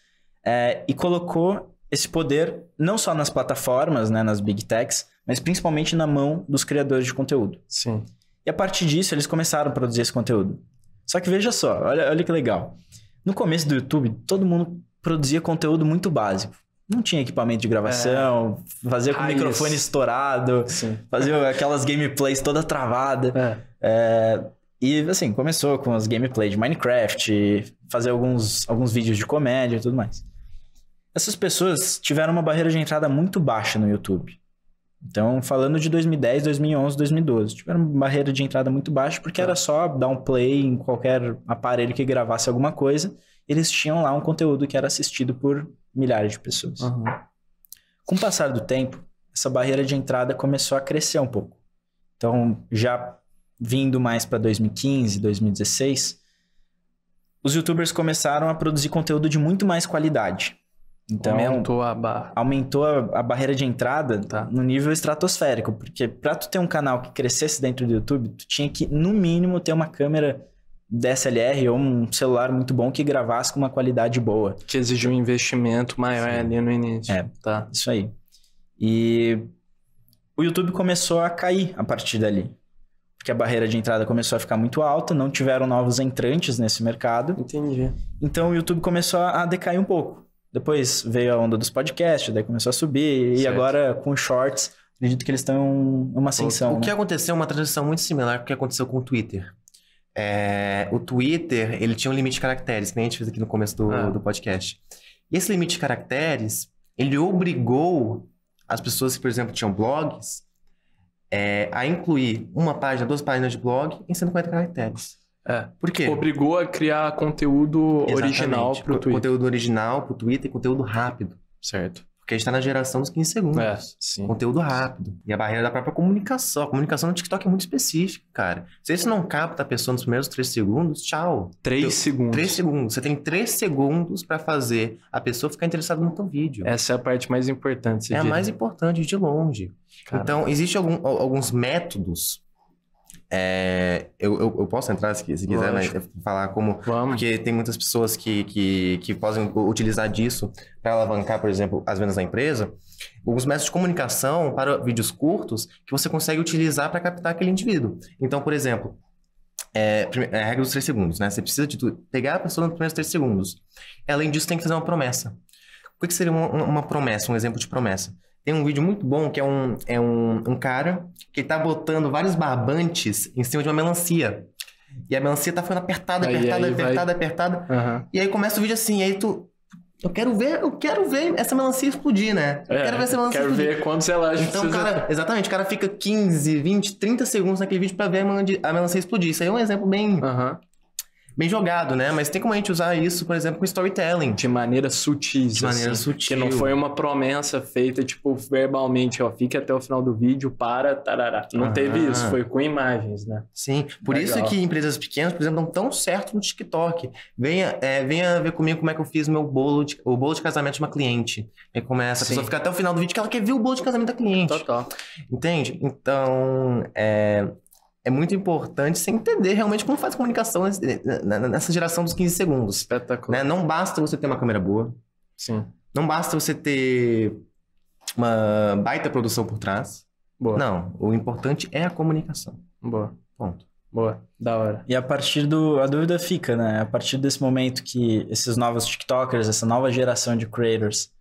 é, e colocou esse poder não só nas plataformas, né, nas big techs, mas principalmente na mão dos criadores de conteúdo. Sim. E a partir disso, eles começaram a produzir esse conteúdo. Só que veja só, olha, olha que legal. No começo do YouTube, todo mundo produzia conteúdo muito básico. Não tinha equipamento de gravação, é. fazia com ah, o microfone isso. estourado, Sim. fazia aquelas gameplays toda travada. É. é. e assim, começou com as gameplays de Minecraft, fazer alguns, alguns vídeos de comédia e tudo mais. Essas pessoas tiveram uma barreira de entrada muito baixa no YouTube. Então, falando de 2010, 2011, 2012, tiveram uma barreira de entrada muito baixa, porque era tá. só dar um play em qualquer aparelho que gravasse alguma coisa, eles tinham lá um conteúdo que era assistido por milhares de pessoas. Uhum. Com o passar do tempo, essa barreira de entrada começou a crescer um pouco. Então, já vindo mais para 2015, 2016, os youtubers começaram a produzir conteúdo de muito mais qualidade. Então, aumentou a, aumentou a, a barreira de entrada tá. no nível estratosférico, porque para tu ter um canal que crescesse dentro do YouTube, tu tinha que, no mínimo, ter uma câmera DSLR ou um celular muito bom que gravasse com uma qualidade boa. Que exigiu um investimento maior Sim. ali no início. É, tá. isso aí. E o YouTube começou a cair a partir dali. Porque a barreira de entrada começou a ficar muito alta, não tiveram novos entrantes nesse mercado. Entendi. Então o YouTube começou a decair um pouco. Depois veio a onda dos podcasts, daí começou a subir. Certo. E agora com shorts, acredito que eles estão uma ascensão. O, né? que né? aconteceu é uma transição muito similar ao que aconteceu com o Twitter. É, o Twitter, ele tinha um limite de caracteres, que nem a gente fez aqui no começo do, ah. do podcast. E esse limite de caracteres, ele obrigou as pessoas que, por exemplo, tinham blogs, é, a incluir uma página, duas páginas de blog em 150 caracteres. É. Por quê? Obrigou a criar conteúdo Exatamente. original pro Twitter. Conteúdo original pro Twitter, e conteúdo rápido. Certo. Porque a gente tá na geração dos 15 segundos. É, sim. Conteúdo rápido. E a barreira da própria comunicação. A comunicação no TikTok é muito específica, cara. Se você não capta a pessoa nos primeiros 3 segundos, tchau. 3 Teu, segundos. 3 segundos. Você tem 3 segundos para fazer a pessoa ficar interessada no teu vídeo. Essa é a parte mais importante. É diria. a mais importante de longe. Caramba. Então, existem alguns métodos é, eu, eu, eu, posso entrar se, se quiser, né? Falar como. Vamos. Porque tem muitas pessoas que, que, que podem utilizar disso para alavancar, por exemplo, as vendas da empresa. Alguns métodos de comunicação para vídeos curtos que você consegue utilizar para captar aquele indivíduo. Então, por exemplo, é, é, a regra dos três segundos, né? Você precisa de pegar a pessoa nos primeiros três segundos. Além disso, tem que fazer uma promessa. O que, seria uma, uma promessa, um exemplo de promessa? Tem um vídeo muito bom que é um, é um, um cara que tá botando vários barbantes em cima de uma melancia. E a melancia tá ficando apertada, apertada, aí, apertada, vai... apertada. Uhum. E aí começa o vídeo assim, aí tu. Eu quero ver, eu quero ver essa melancia explodir, né? Eu é, quero ver essa melancia quero explodir. Quero ver quantos lá Então, precisa... cara, exatamente, o cara fica 15, 20, 30 segundos naquele vídeo para ver a melancia explodir. Isso aí é um exemplo bem uhum bem jogado, né? Mas tem como a gente usar isso, por exemplo, com storytelling. De maneira sutil. De maneira assim, sutil. Que não foi uma promessa feita, tipo, verbalmente, ó, fique até o final do vídeo, para, tarará. Não ah. teve isso, foi com imagens, né? Sim, por Legal. isso que empresas pequenas, por exemplo, não tão certo no TikTok. Venha, é, venha ver comigo como é que eu fiz meu bolo de, o bolo de casamento de uma cliente. E começa a pessoa ficar até o final do vídeo que ela quer ver o bolo de casamento da cliente. Total. Entende? Então, é, é muito importante você entender realmente como faz comunicação né, né, né, nessa geração dos 15 segundos. Espetacular. Né? Não basta você ter uma câmera boa. Sim. Não basta você ter uma baita produção por trás. Boa. Não, o importante é a comunicação. Boa. Ponto. Boa, da hora. E a partir do. A dúvida fica, né? A partir desse momento que esses novos TikTokers, essa nova geração de creators,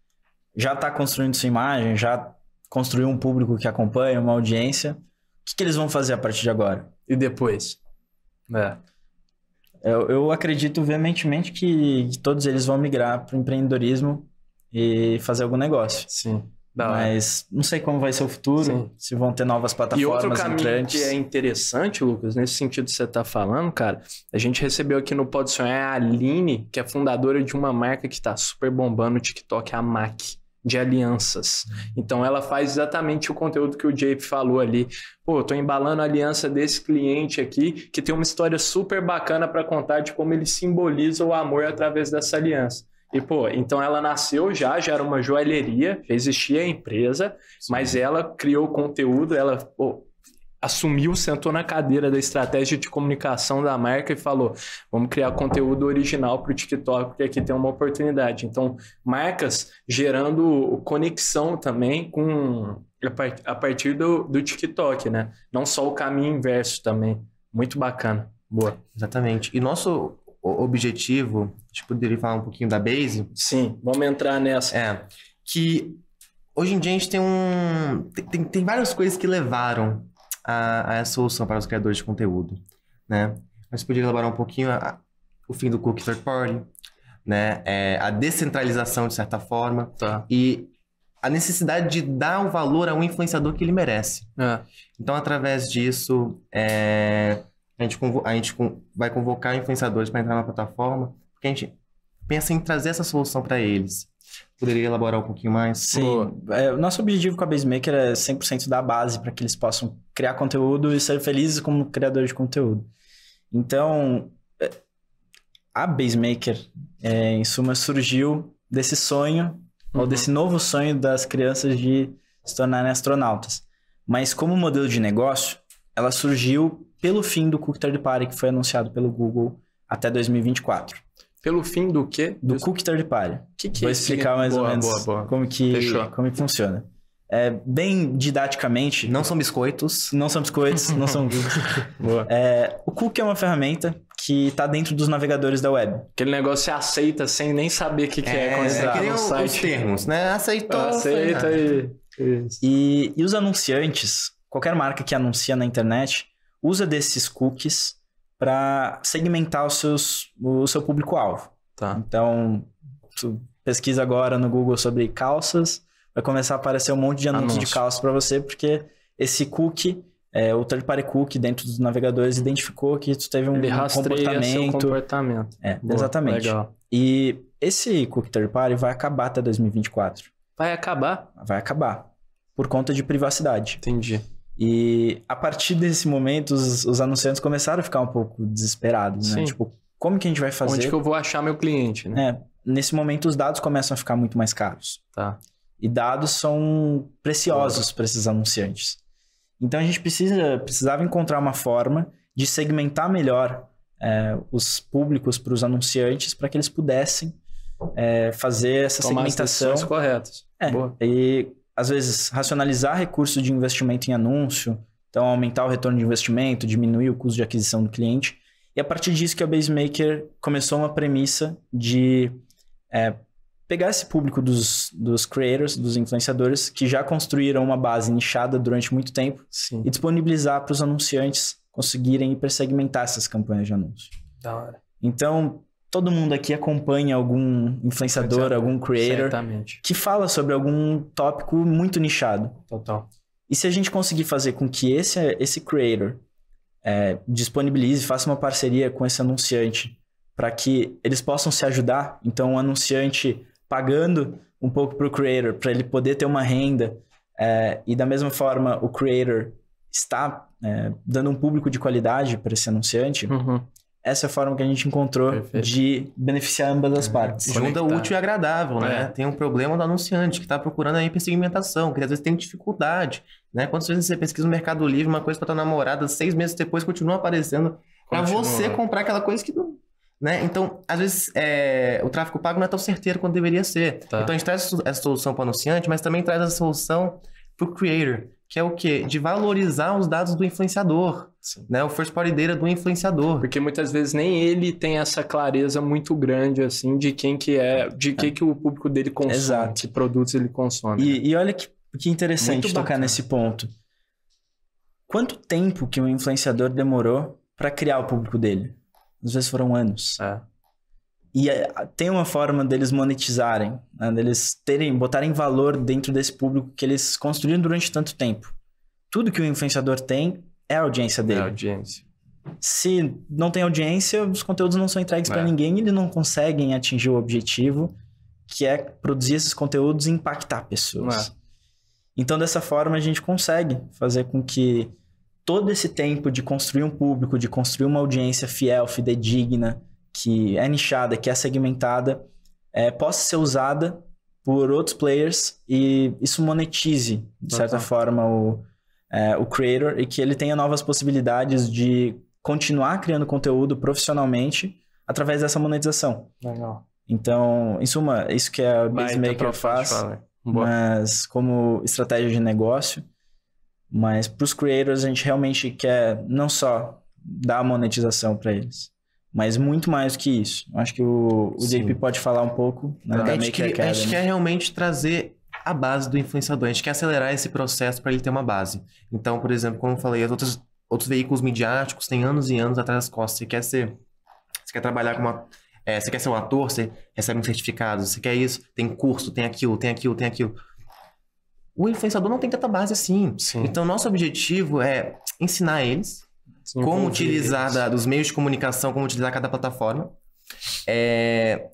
já está construindo sua imagem, já construiu um público que acompanha, uma audiência que, que eles vão fazer a partir de agora? E depois? É. Eu, eu acredito veementemente que todos eles vão migrar para o empreendedorismo e fazer algum negócio. Sim. Mas não sei como vai ser o futuro, Sim. se vão ter novas plataformas. E outro caminho entrantes. que é interessante, Lucas, nesse sentido que você está falando, cara, a gente recebeu aqui no Pode Sonhar a Aline, que é fundadora de uma marca que está super bombando no TikTok, a MAC de alianças. Então ela faz exatamente o conteúdo que o JP falou ali. Pô, tô embalando a aliança desse cliente aqui que tem uma história super bacana para contar de como ele simboliza o amor através dessa aliança. E pô, então ela nasceu já, já era uma joalheria, existia a empresa, mas ela criou conteúdo, ela pô, assumiu, sentou na cadeira da estratégia de comunicação da marca e falou: vamos criar conteúdo original para o TikTok, porque aqui tem uma oportunidade. Então, marcas gerando conexão também com a partir do, do TikTok, né? Não só o caminho inverso também. Muito bacana. Boa. Exatamente. E nosso objetivo, a gente poderia falar um pouquinho da Base? Sim, vamos entrar nessa. É. Que hoje em dia a gente tem um. Tem, tem, tem várias coisas que levaram a, a solução para os criadores de conteúdo, né? Mas podia elaborar um pouquinho a, o fim do cookie third party, né? É, a descentralização, de certa forma, tá. e a necessidade de dar o valor a um influenciador que ele merece. É. Então, através disso, é, a gente, a gente vai convocar influenciadores para entrar na plataforma, porque a gente pensa em trazer essa solução para eles poderia elaborar um pouquinho mais? Sim. É, o nosso objetivo com a Basemaker é 100% dar base para que eles possam criar conteúdo e ser felizes como criadores de conteúdo. Então, é, a Basemaker, é, em suma, surgiu desse sonho, uhum. ou desse novo sonho das crianças de se tornarem astronautas. Mas como modelo de negócio, ela surgiu pelo fim do Cook Third Party, que foi anunciado pelo Google até 2024. Pelo fim do quê? Do cookie third party. Que que Vou é explicar mais boa, ou menos boa, boa. Como, que, Fechou. como que funciona. É, bem didaticamente... Não são biscoitos. Não são biscoitos, não são boa. É, o cookie é uma ferramenta que está dentro dos navegadores da web. Aquele negócio você aceita sem nem saber o que, que é, é quando é tá site. Os termos, né? Aceitou. Ah, aceita e... e... E os anunciantes, qualquer marca que anuncia na internet, usa desses cookies para segmentar os seus, o seu público-alvo. Tá. Então, tu pesquisa agora no Google sobre calças, vai começar a aparecer um monte de anúncios Anúncio. de calças para você, porque esse cookie, é, o third party cookie dentro dos navegadores, identificou que tu teve um, Ele um comportamento. comportamento. É, Boa, exatamente. Legal. E esse cookie third party vai acabar até 2024. Vai acabar? Vai acabar. Por conta de privacidade. Entendi. E a partir desse momento, os, os anunciantes começaram a ficar um pouco desesperados, né? Sim. Tipo, como que a gente vai fazer? Onde que eu vou achar meu cliente, né? É, nesse momento, os dados começam a ficar muito mais caros. Tá. E dados são preciosos para esses anunciantes. Então, a gente precisa, precisava encontrar uma forma de segmentar melhor é, os públicos para os anunciantes para que eles pudessem é, fazer essa Tomar segmentação. As corretas. É, Boa. E às vezes, racionalizar recurso de investimento em anúncio, então aumentar o retorno de investimento, diminuir o custo de aquisição do cliente. E a partir disso que a Basemaker começou uma premissa de é, pegar esse público dos, dos creators, dos influenciadores, que já construíram uma base nichada durante muito tempo Sim. e disponibilizar para os anunciantes conseguirem hipersegmentar essas campanhas de anúncio. Da hora. Então, Todo mundo aqui acompanha algum influenciador, algum creator Certamente. que fala sobre algum tópico muito nichado. Total. E se a gente conseguir fazer com que esse, esse creator é, disponibilize, faça uma parceria com esse anunciante para que eles possam se ajudar, então o anunciante pagando um pouco para o creator, para ele poder ter uma renda, é, e da mesma forma o creator está é, dando um público de qualidade para esse anunciante, uhum essa é a forma que a gente encontrou Perfeito. de beneficiar ambas as é, partes. Conectar. útil e agradável, né? É. Tem um problema do anunciante que está procurando aí hipersegmentação, que às vezes tem dificuldade, né? Quantas vezes você pesquisa no Mercado Livre uma coisa para tua namorada, seis meses depois continua aparecendo para você comprar aquela coisa que não... Né? Então, às vezes, é... o tráfego pago não é tão certeiro quanto deveria ser. Tá. Então, a gente traz essa solução para o anunciante, mas também traz a solução para o creator que é o quê? De valorizar os dados do influenciador, Sim. né? O first party data do influenciador. Porque muitas vezes nem ele tem essa clareza muito grande, assim, de quem que é, de é. que que o público dele consome, Exato. que produtos ele consome. E, né? e olha que, que interessante muito tocar bacana. nesse ponto. Quanto tempo que o influenciador demorou para criar o público dele? Às vezes foram anos. É. E eh, tem uma forma deles monetizarem, né? deles terem, botarem valor dentro desse público que eles construíram durante tanto tempo. Tudo que o influenciador tem é a audiência dele. É a audiência. Se não tem audiência, os conteúdos não são entregues é. para ninguém, e eles não conseguem atingir o objetivo, que é produzir esses conteúdos e impactar pessoas. É. Então, dessa forma, a gente consegue fazer com que todo esse tempo de construir um público, de construir uma audiência fiel, fidedigna, que é nichada, que é segmentada, é, possa ser usada por outros players e isso monetize, de certa Total. forma, o, é, o creator e que ele tenha novas possibilidades de continuar criando conteúdo profissionalmente através dessa monetização. Legal. Então, em suma, isso que é a Bizmaker faz, faz mas como estratégia de negócio. Mas para os creators, a gente realmente quer não só dar monetização para eles. Mas muito mais que isso. Acho que o, o JP pode falar um pouco. Né, a, gente quer, a gente quer realmente trazer a base do influenciador. A gente quer acelerar esse processo para ele ter uma base. Então, por exemplo, como eu falei, outras, outros veículos midiáticos têm anos e anos atrás das costas. Você quer ser. Você quer trabalhar com uma. É, você quer ser um ator, você recebe um certificado, você quer isso, tem curso, tem aquilo, tem aquilo, tem aquilo. O influenciador não tem tanta base assim. Sim. Então, nosso objetivo é ensinar eles Sim, como utilizar da, dos meios de comunicação, como utilizar cada plataforma. É,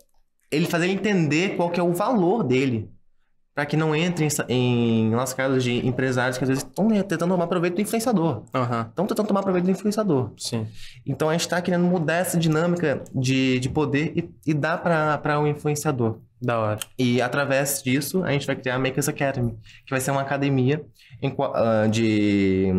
ele fazer ele entender qual que é o valor dele, para que não entre em, em lascadas de empresários que às vezes estão né, tentando tomar proveito do influenciador. Estão uhum. tentando tomar proveito do influenciador. Sim. Então a gente está querendo mudar essa dinâmica de, de poder e, e dar para o um influenciador. Da hora. E através disso, a gente vai criar a Makers Academy, que vai ser uma academia em, uh, de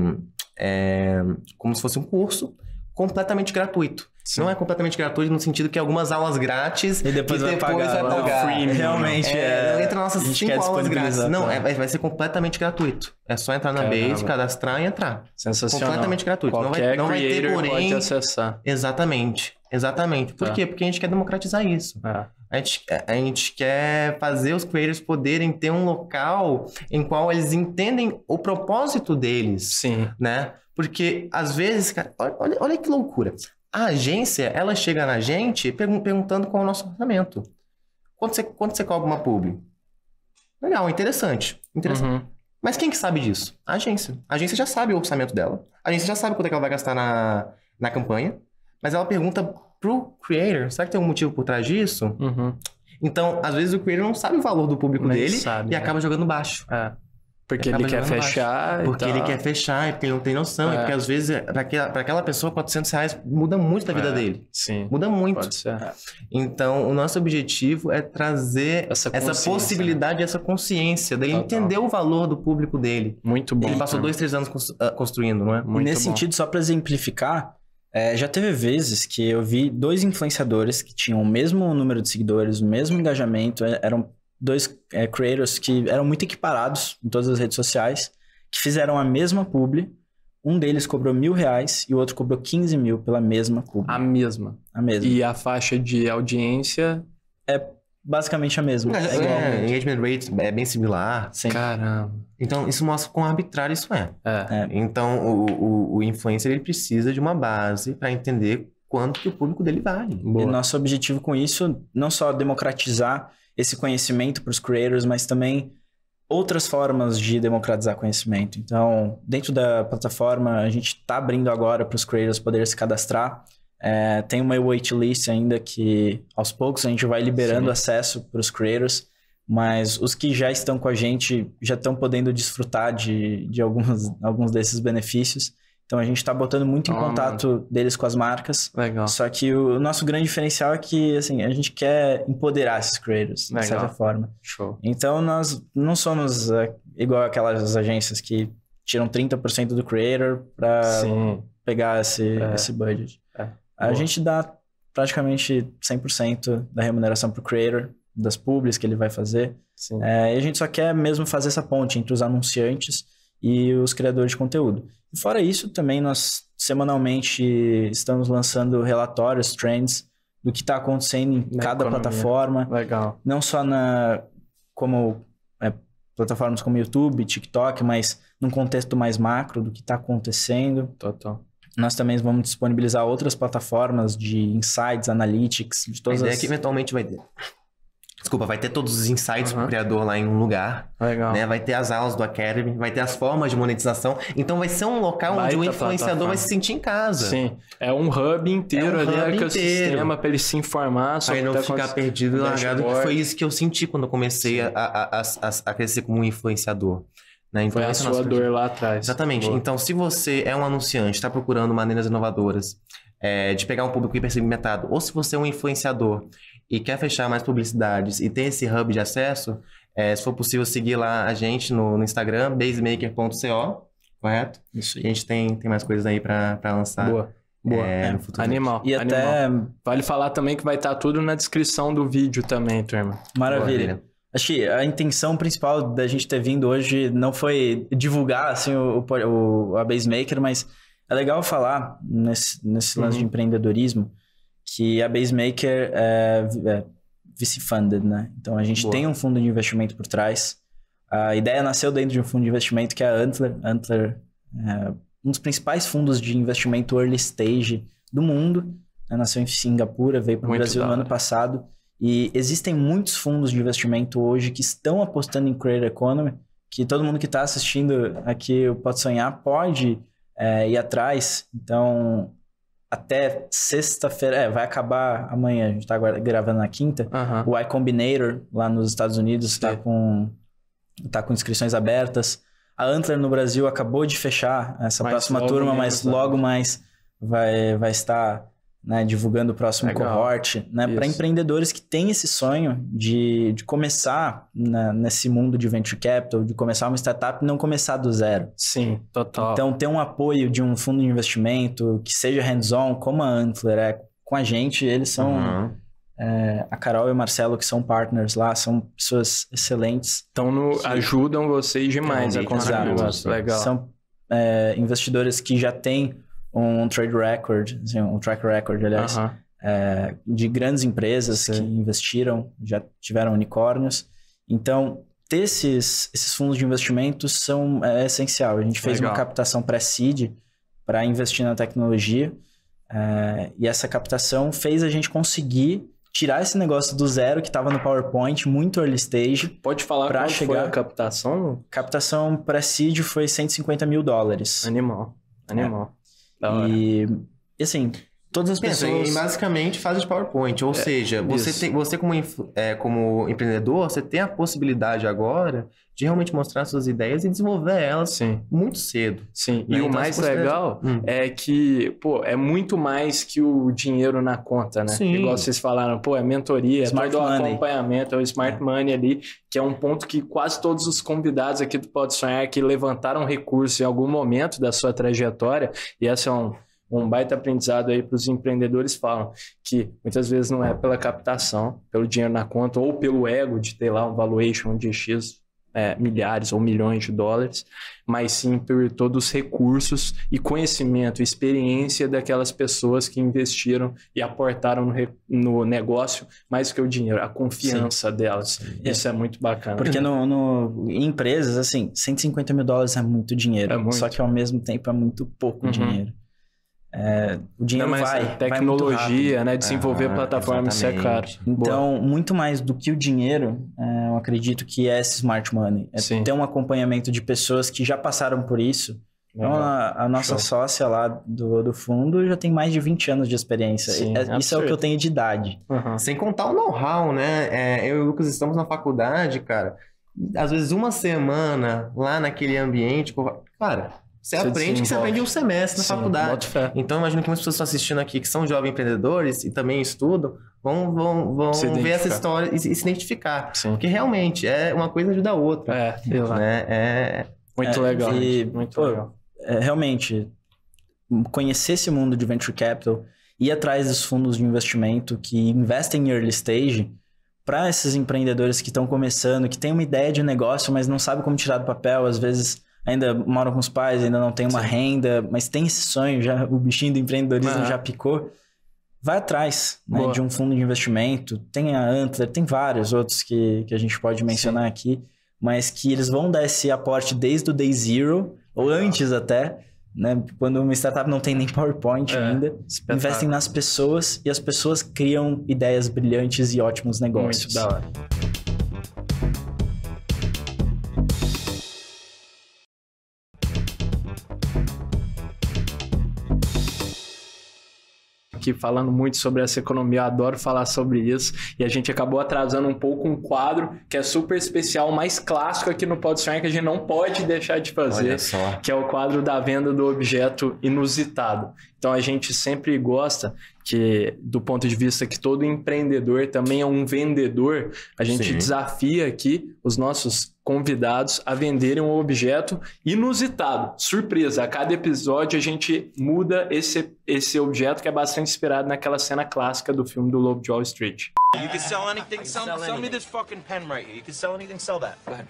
é, como se fosse um curso completamente gratuito. Sim. Não é completamente gratuito no sentido que algumas aulas grátis e depois, vai, pagar, vai é pagar. Free, realmente é. é... Entra nossas cinco aulas grátis. Não, tá. é, vai ser completamente gratuito. É só entrar na Caramba. base, cadastrar e entrar. Sensacional. Completamente gratuito. Qualquer não vai, não vai ter porém. Pode acessar. Exatamente. Exatamente. Por tá. quê? Porque a gente quer democratizar isso. Ah. A gente, a gente quer fazer os creators poderem ter um local em qual eles entendem o propósito deles. Sim. Né? Porque às vezes, cara, olha, olha que loucura. A agência, ela chega na gente perguntando qual é o nosso orçamento. Quanto você, quanto você cobra uma pub? Legal, interessante. interessante. Uhum. Mas quem que sabe disso? A agência. A agência já sabe o orçamento dela. A agência já sabe quanto é que ela vai gastar na, na campanha. Mas ela pergunta pro creator, será que tem um motivo por trás disso? Uhum. Então, às vezes o creator não sabe o valor do público não dele sabe, e né? acaba jogando baixo. É. Porque ele quer fechar. Porque ele quer fechar, e porque ele não tem noção. É. E porque às vezes, é, para aquela, pra aquela pessoa, 400 reais muda muito da vida é, dele. Sim. Muda muito. Pode ser. É. Então, o nosso objetivo é trazer essa, essa né? possibilidade, né? essa consciência dele entender o valor do público dele. Muito bom. Ele passou então. dois, três anos ah, construindo, não é? Muito e nesse bom. sentido, só para exemplificar, é, já teve vezes que eu vi dois influenciadores que tinham o mesmo número de seguidores, o mesmo engajamento, é, eram dois é, creators que eram muito equiparados em todas as redes sociais, que fizeram a mesma publi. Um deles cobrou mil reais e o outro cobrou 15 mil pela mesma publi. A mesma. A mesma. E a faixa de audiência. É basicamente a mesma. É, é É, engagement rate é bem similar. Sim. Caramba. Então, isso mostra quão arbitrário isso é. é. é. Então, o, o, o, influencer ele precisa de uma base para entender quanto que o público dele vale. Boa. E nosso objetivo com isso, não só democratizar esse conhecimento para os creators, mas também outras formas de democratizar conhecimento. Então, dentro da plataforma, a gente está abrindo agora para os creators poderem se cadastrar é, tem uma waitlist ainda que aos poucos a gente vai liberando Sim. acesso para os creators, mas os que já estão com a gente já estão podendo desfrutar de, de alguns, alguns desses benefícios. Então a gente está botando muito em oh, contato mano. deles com as marcas. Legal. Só que o nosso grande diferencial é que assim, a gente quer empoderar esses creators, Legal. de certa forma. Show. Então nós não somos é, igual aquelas agências que tiram 30% do creator para pegar esse, é. esse budget. A Boa. gente dá praticamente 100% da remuneração para o creator, das publics que ele vai fazer. É, e a gente só quer mesmo fazer essa ponte entre os anunciantes e os criadores de conteúdo. E fora isso, também nós semanalmente estamos lançando relatórios, trends, do que está acontecendo em na cada economia. plataforma. Legal. Não só na como é, plataformas como YouTube, TikTok, mas num contexto mais macro do que está acontecendo. Total. Nós também vamos disponibilizar outras plataformas de insights, analytics, de todas a ideia é as... é que eventualmente vai ter. Desculpa, vai ter todos os insights uhum. criador lá em um lugar. Legal. Né? Vai ter as aulas do Academy, vai ter as formas de monetização. Então vai ser um local Baita onde o influenciador vai se sentir em casa. Sim. É um hub inteiro é um ali, é sistema para ele se informar. Para ele não tá ficar perdido e largado. Foi isso que eu senti quando eu comecei a, a, a, a crescer como um influenciador. Né? Então, Foi a sua dor lá atrás. Exatamente. Boa. Então, se você é um anunciante, está procurando maneiras inovadoras é, de pegar um público hipersegmentado, ou se você é um influenciador e quer fechar mais publicidades e tem esse hub de acesso, é, se for possível seguir lá a gente no, no Instagram, basemaker.co, correto? Isso aí. A gente tem, tem mais coisas aí para lançar. Boa. Boa. É, é animal. E animal. até vale falar também que vai estar tá tudo na descrição do vídeo também, turma. Maravilha. Boa, Acho que a intenção principal da gente ter vindo hoje não foi divulgar assim, o, o a Basemaker, mas é legal falar nesse, nesse lance uhum. de empreendedorismo que a Basemaker é, é VC-funded, né? Então a gente Boa. tem um fundo de investimento por trás. A ideia nasceu dentro de um fundo de investimento que é a Antler. Antler é um dos principais fundos de investimento early stage do mundo. Né? Nasceu em Singapura, veio para o Brasil no ano passado. E existem muitos fundos de investimento hoje que estão apostando em Creator Economy, que todo mundo que está assistindo aqui o Pode Sonhar pode é, ir atrás. Então, até sexta-feira, é, vai acabar amanhã, a gente está gravando na quinta. Uhum. O iCombinator lá nos Estados Unidos, está com, tá com inscrições abertas. A Antler no Brasil acabou de fechar essa próxima turma, mas né? logo mais vai, vai estar né, divulgando o próximo Legal. cohort, né, para empreendedores que têm esse sonho de, de começar na, né, nesse mundo de venture capital, de começar uma startup e não começar do zero. Sim, total. Então, ter um apoio de um fundo de investimento que seja hands-on, como a Antler é com a gente, eles são. Uhum. É, a Carol e o Marcelo, que são partners lá, são pessoas excelentes. Então, no, ajudam vocês demais a então, é construir Legal. São é, investidores que já têm um trade record, assim, um track record, aliás, uh -huh. é, de grandes empresas Sim. que investiram, já tiveram unicórnios. Então, ter esses, esses fundos de investimento são, é, é essencial. A gente fez Legal. uma captação pré-seed para investir na tecnologia. É, e essa captação fez a gente conseguir tirar esse negócio do zero que estava no PowerPoint, muito early stage. Pode falar qual chegar... foi a captação? Captação pré-seed foi 150 mil dólares. Animal, animal. E, e assim, todas as Pensa, pessoas. E basicamente fazem de PowerPoint. Ou é, seja, você, tem, você como, é, como empreendedor, você tem a possibilidade agora de realmente mostrar suas ideias e desenvolver elas Sim. muito cedo. Sim. Né? E então, o mais legal hum. é que, pô, é muito mais que o dinheiro na conta, né? Sim. Igual vocês falaram, pô, é mentoria, smart é todo money. o acompanhamento, é o smart é. money ali, que é um ponto que quase todos os convidados aqui do Pode Sonhar que levantaram recurso em algum momento da sua trajetória, e essa é um um baita aprendizado aí para os empreendedores falam que muitas vezes não é pela captação, pelo dinheiro na conta ou pelo ego de ter lá um valuation de X é, milhares ou milhões de dólares, mas sim por todos os recursos e conhecimento, experiência daquelas pessoas que investiram e aportaram no, no negócio mais que o dinheiro, a confiança sim. delas. Isso é. é. muito bacana. Porque no, no, em empresas, assim, 150 mil dólares é muito dinheiro, é muito. só que ao mesmo tempo é muito pouco uhum. dinheiro. É, o dinheiro Não, vai. Tecnologia, vai né? Desenvolver ah, plataformas isso é caro. Então, Boa. muito mais do que o dinheiro, é, eu acredito que é esse smart money. É Sim. ter um acompanhamento de pessoas que já passaram por isso. Então, a, a nossa Show. sócia lá do, do fundo já tem mais de 20 anos de experiência. Sim, é, isso é o que eu tenho de idade. Uhum. Sem contar o know-how, né? É, eu e o Lucas estamos na faculdade, cara. Às vezes, uma semana lá naquele ambiente. Cara, você, aprende que você aprende um semestre na Sim, faculdade. Então, Então, imagino que muitas pessoas que estão assistindo aqui, que são jovens empreendedores e também estudam, vão, vão, vão ver essa história e, e se identificar. Sim. Porque realmente, é uma coisa ajuda a outra. É, né? é Muito é, legal. E, muito pô, legal. É, realmente, conhecer esse mundo de venture capital, ir atrás dos fundos de investimento que investem em early stage, para esses empreendedores que estão começando, que têm uma ideia de negócio, mas não sabem como tirar do papel, às vezes ainda moram com os pais, ainda não tem uma Sim. renda, mas tem esse sonho, já o bichinho do empreendedorismo ah. já picou, vai atrás né, de um fundo de investimento. Tem a Antler, tem vários outros que, que a gente pode mencionar Sim. aqui, mas que eles vão dar esse aporte desde o day zero, ou ah. antes até, né? Quando uma startup não tem nem PowerPoint é, ainda, investem nas pessoas e as pessoas criam ideias brilhantes e ótimos negócios. Muito da hora. aqui falando muito sobre essa economia, eu adoro falar sobre isso. E a gente acabou atrasando um pouco um quadro que é super especial, mais clássico aqui no Pod que a gente não pode deixar de fazer, que é o quadro da venda do objeto inusitado. Então a gente sempre gosta que, do ponto de vista que todo empreendedor também é um vendedor, a gente Sim. desafia aqui os nossos convidados a venderem um objeto inusitado, surpresa. A cada episódio a gente muda esse, esse objeto que é bastante inspirado naquela cena clássica do filme do Lobo de Wall Street. You can sell anything, sell, sell me this fucking pen right here. You can sell anything, sell that. Go ahead.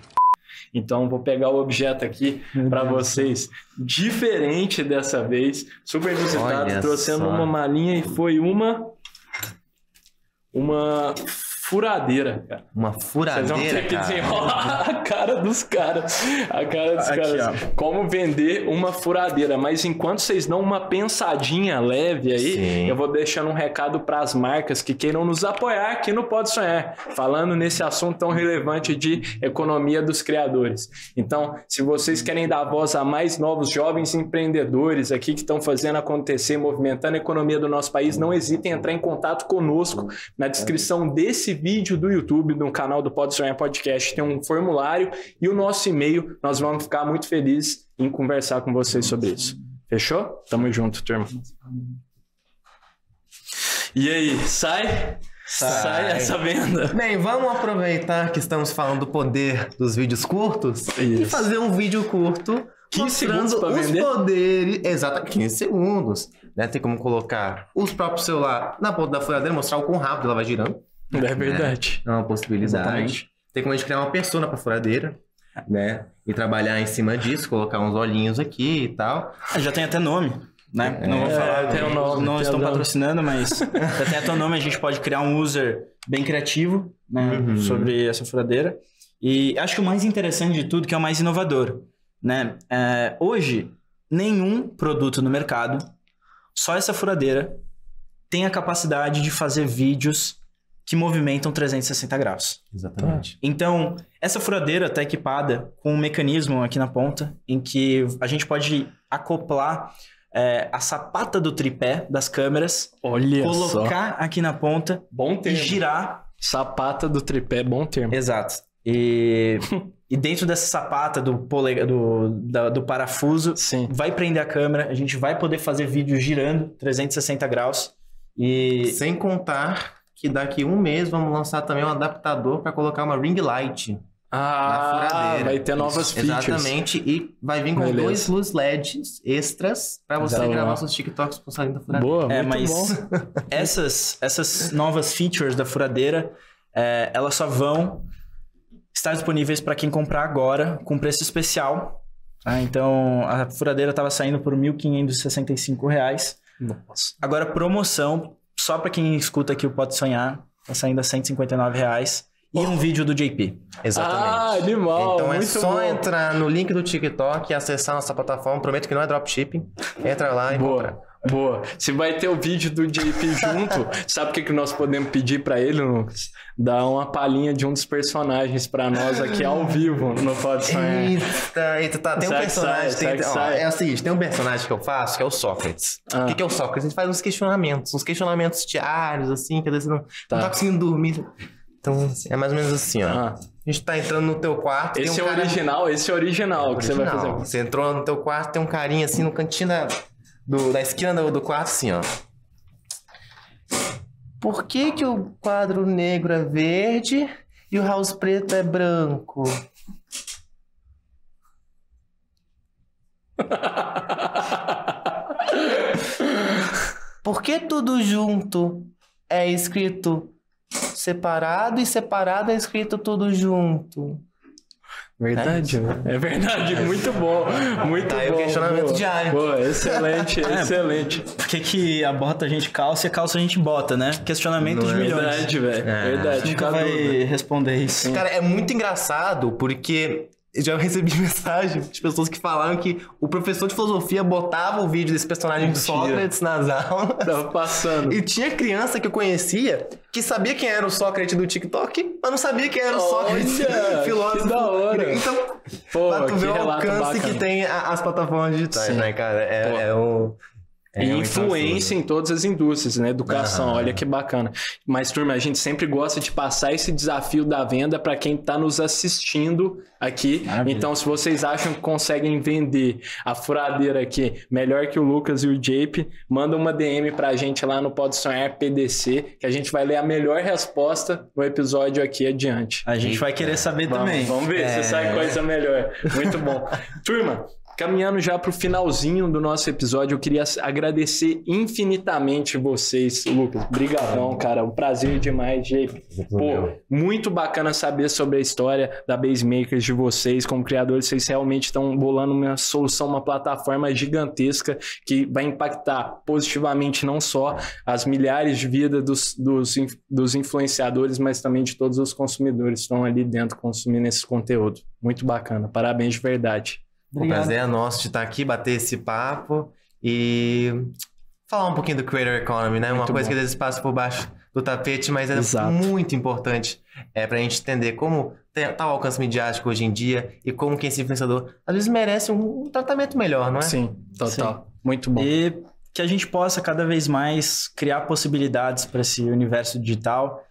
Então, vou pegar o objeto aqui para vocês. Diferente dessa vez, super visitado, trouxendo só. uma malinha e foi uma. Uma furadeira, cara. Uma furadeira. Vocês vão ter que desenrolar a cara dos caras. A cara dos Aqui, caras. Ó. Como vender uma furadeira. Mas enquanto vocês dão uma pensadinha leve aí, Sim. eu vou deixando um recado para as marcas que queiram nos apoiar aqui no Pode Sonhar, falando nesse assunto tão relevante de economia dos criadores. Então, se vocês querem dar voz a mais novos jovens empreendedores aqui que estão fazendo acontecer, movimentando a economia do nosso país, não hesitem em entrar em contato conosco. Na descrição desse vídeo do YouTube, no canal do Pode Sonhar Podcast, tem um formulário e o nosso e-mail. Nós vamos ficar muito felizes em conversar com vocês sobre isso. Fechou? Tamo junto, turma. E aí, sai? Sai. Sai essa venda. Bem, vamos aproveitar que estamos falando do poder dos vídeos curtos isso. e fazer um vídeo curto 15 segundos para vender? os poderes. Exato, 15 segundos. Né? Tem como colocar os próprios celular na ponta da furadeira, mostrar o quão rápido ela vai girando. É né? verdade. Né? É uma possibilidade. Exatamente. Tem como a gente criar uma persona pra furadeira, né? E trabalhar em cima disso, colocar uns olhinhos aqui e tal. Ah, já tem até nome. Né? É, não vou é, falar, é, um nome, não estão patrocinando, mas até até o nome a gente pode criar um user bem criativo né, uhum. sobre essa furadeira. E acho que o mais interessante de tudo, que é o mais inovador, né? É, hoje, nenhum produto no mercado, só essa furadeira, tem a capacidade de fazer vídeos que movimentam 360 graus. Exatamente. Tá. Então, essa furadeira está equipada com um mecanismo aqui na ponta em que a gente pode acoplar é, a sapata do tripé das câmeras, Olha colocar só. aqui na ponta bom termo. e girar. Sapata do tripé, bom termo. Exato. E, e dentro dessa sapata do, polega, do, da, do parafuso, Sim. vai prender a câmera, a gente vai poder fazer vídeo girando 360 graus. E... Sem contar que daqui um mês vamos lançar também um adaptador para colocar uma ring light. Ah, na furadeira. vai ter novas features. Exatamente, e vai vir com Beleza. dois luz LEDs extras para você Exato. gravar seus TikToks o salinho da furadeira. Boa, é, mas bom. essas essas novas features da furadeira, é, elas só vão estar disponíveis para quem comprar agora com preço especial. Ah, então a furadeira estava saindo por R$ 1.565. Nossa. Agora promoção só para quem escuta aqui o Pode Sonhar, tá saindo a 159 reais. E um vídeo do JP. Exatamente. Ah, animal. Então é só bom. entrar no link do TikTok e acessar nossa plataforma. Prometo que não é dropshipping. Entra lá e Boa. compra. Boa. Se vai ter o vídeo do JP junto, sabe o que, que nós podemos pedir para ele, Lucas? Dar uma palhinha de um dos personagens para nós aqui ao vivo no Pode Sonhar. Eita, eita, tá. Tem sai um personagem. Sai, tem, sai, ó, É o seguinte: tem um personagem que eu faço que é o Sócrates. Ah. O que, que é o Sócrates? A gente faz uns questionamentos, uns questionamentos diários, assim, que às vezes você não tá, não tá conseguindo dormir. Então, é mais ou menos assim, ó. Ah. A gente tá entrando no teu quarto. Esse um é o cara... original, esse é original, é original que você vai fazer. Você entrou no teu quarto, tem um carinha assim no cantinho da do, da esquina do, do quarto, assim, ó. Por que, que o quadro negro é verde e o house preto é branco? Por que tudo junto é escrito separado e separado é escrito tudo junto? Verdade, é, né? é verdade, é muito bom. Muito tá, bom. Aí o questionamento diário. Boa, excelente, é, excelente. Por que, que a bota a gente calça e a calça a gente bota, né? Questionamento de é milhões. Verdade, velho. É. Verdade. Nunca vai responder isso. Cara, é muito engraçado porque eu já recebi mensagem de pessoas que falaram que o professor de filosofia botava o vídeo desse personagem de Sócrates nas aulas. Tava passando. E tinha criança que eu conhecia que sabia quem era o Sócrates do TikTok, mas não sabia quem era o Sócrates Olha, filósofo. Que da hora. Então, Pô, pra tu ver o alcance bacana. que tem as plataformas digitais, Sim. né, cara? É, é o... É, e é influência em todas as indústrias, né? Educação, uhum. olha que bacana. Mas, turma, a gente sempre gosta de passar esse desafio da venda para quem está nos assistindo aqui. Maravilha. Então, se vocês acham que conseguem vender a furadeira aqui melhor que o Lucas e o Jape, manda uma DM para a gente lá no Pode Sonhar PDC, que a gente vai ler a melhor resposta no episódio aqui adiante. A gente Eita. vai querer saber vamos, também. Vamos ver é... se sai é. coisa melhor. Muito bom. turma, Caminhando já para o finalzinho do nosso episódio, eu queria agradecer infinitamente vocês, Lucas. Obrigadão, cara. Um prazer demais, Jake. Pô, muito bacana saber sobre a história da Base Maker de vocês. Como criadores, vocês realmente estão bolando uma solução, uma plataforma gigantesca que vai impactar positivamente não só as milhares de vidas dos, dos, dos influenciadores, mas também de todos os consumidores que estão ali dentro consumindo esse conteúdo. Muito bacana. Parabéns de verdade. Obrigado. O prazer é nosso de estar aqui, bater esse papo e falar um pouquinho do Creator Economy, né? Muito Uma coisa bom. que às vezes passa por baixo do tapete, mas é Exato. muito importante é, para a gente entender como está o alcance midiático hoje em dia e como que esse influenciador às vezes merece um, um tratamento melhor, não é? Sim, total. Sim. Muito bom. E que a gente possa cada vez mais criar possibilidades para esse universo digital,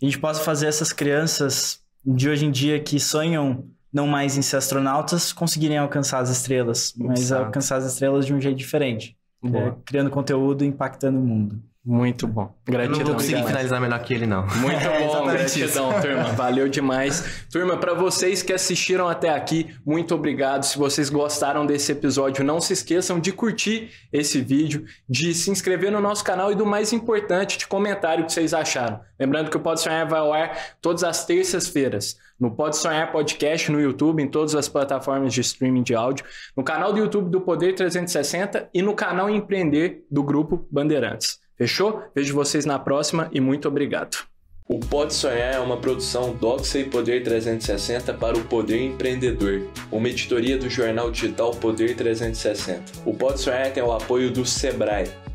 a gente possa fazer essas crianças de hoje em dia que sonham não mais em ser astronautas, conseguirem alcançar as estrelas, mas Exato. alcançar as estrelas de um jeito diferente, é, criando conteúdo e impactando o mundo. Muito bom. Gratidão. Eu não vou conseguir finalizar melhor que ele, não. Muito é, bom, gratidão, turma. Valeu demais. Turma, para vocês que assistiram até aqui, muito obrigado. Se vocês gostaram desse episódio, não se esqueçam de curtir esse vídeo, de se inscrever no nosso canal e do mais importante, de comentário que vocês acharam. Lembrando que o Pode Sonhar vai ao ar todas as terças-feiras no Pode Sonhar Podcast, no YouTube, em todas as plataformas de streaming de áudio, no canal do YouTube do Poder 360 e no canal Empreender do Grupo Bandeirantes. Fechou? Vejo vocês na próxima e muito obrigado. O Pode Sonhar é uma produção Doxa e Poder 360 para o Poder Empreendedor, uma editoria do jornal digital Poder 360. O Pode Sonhar tem o apoio do Sebrae,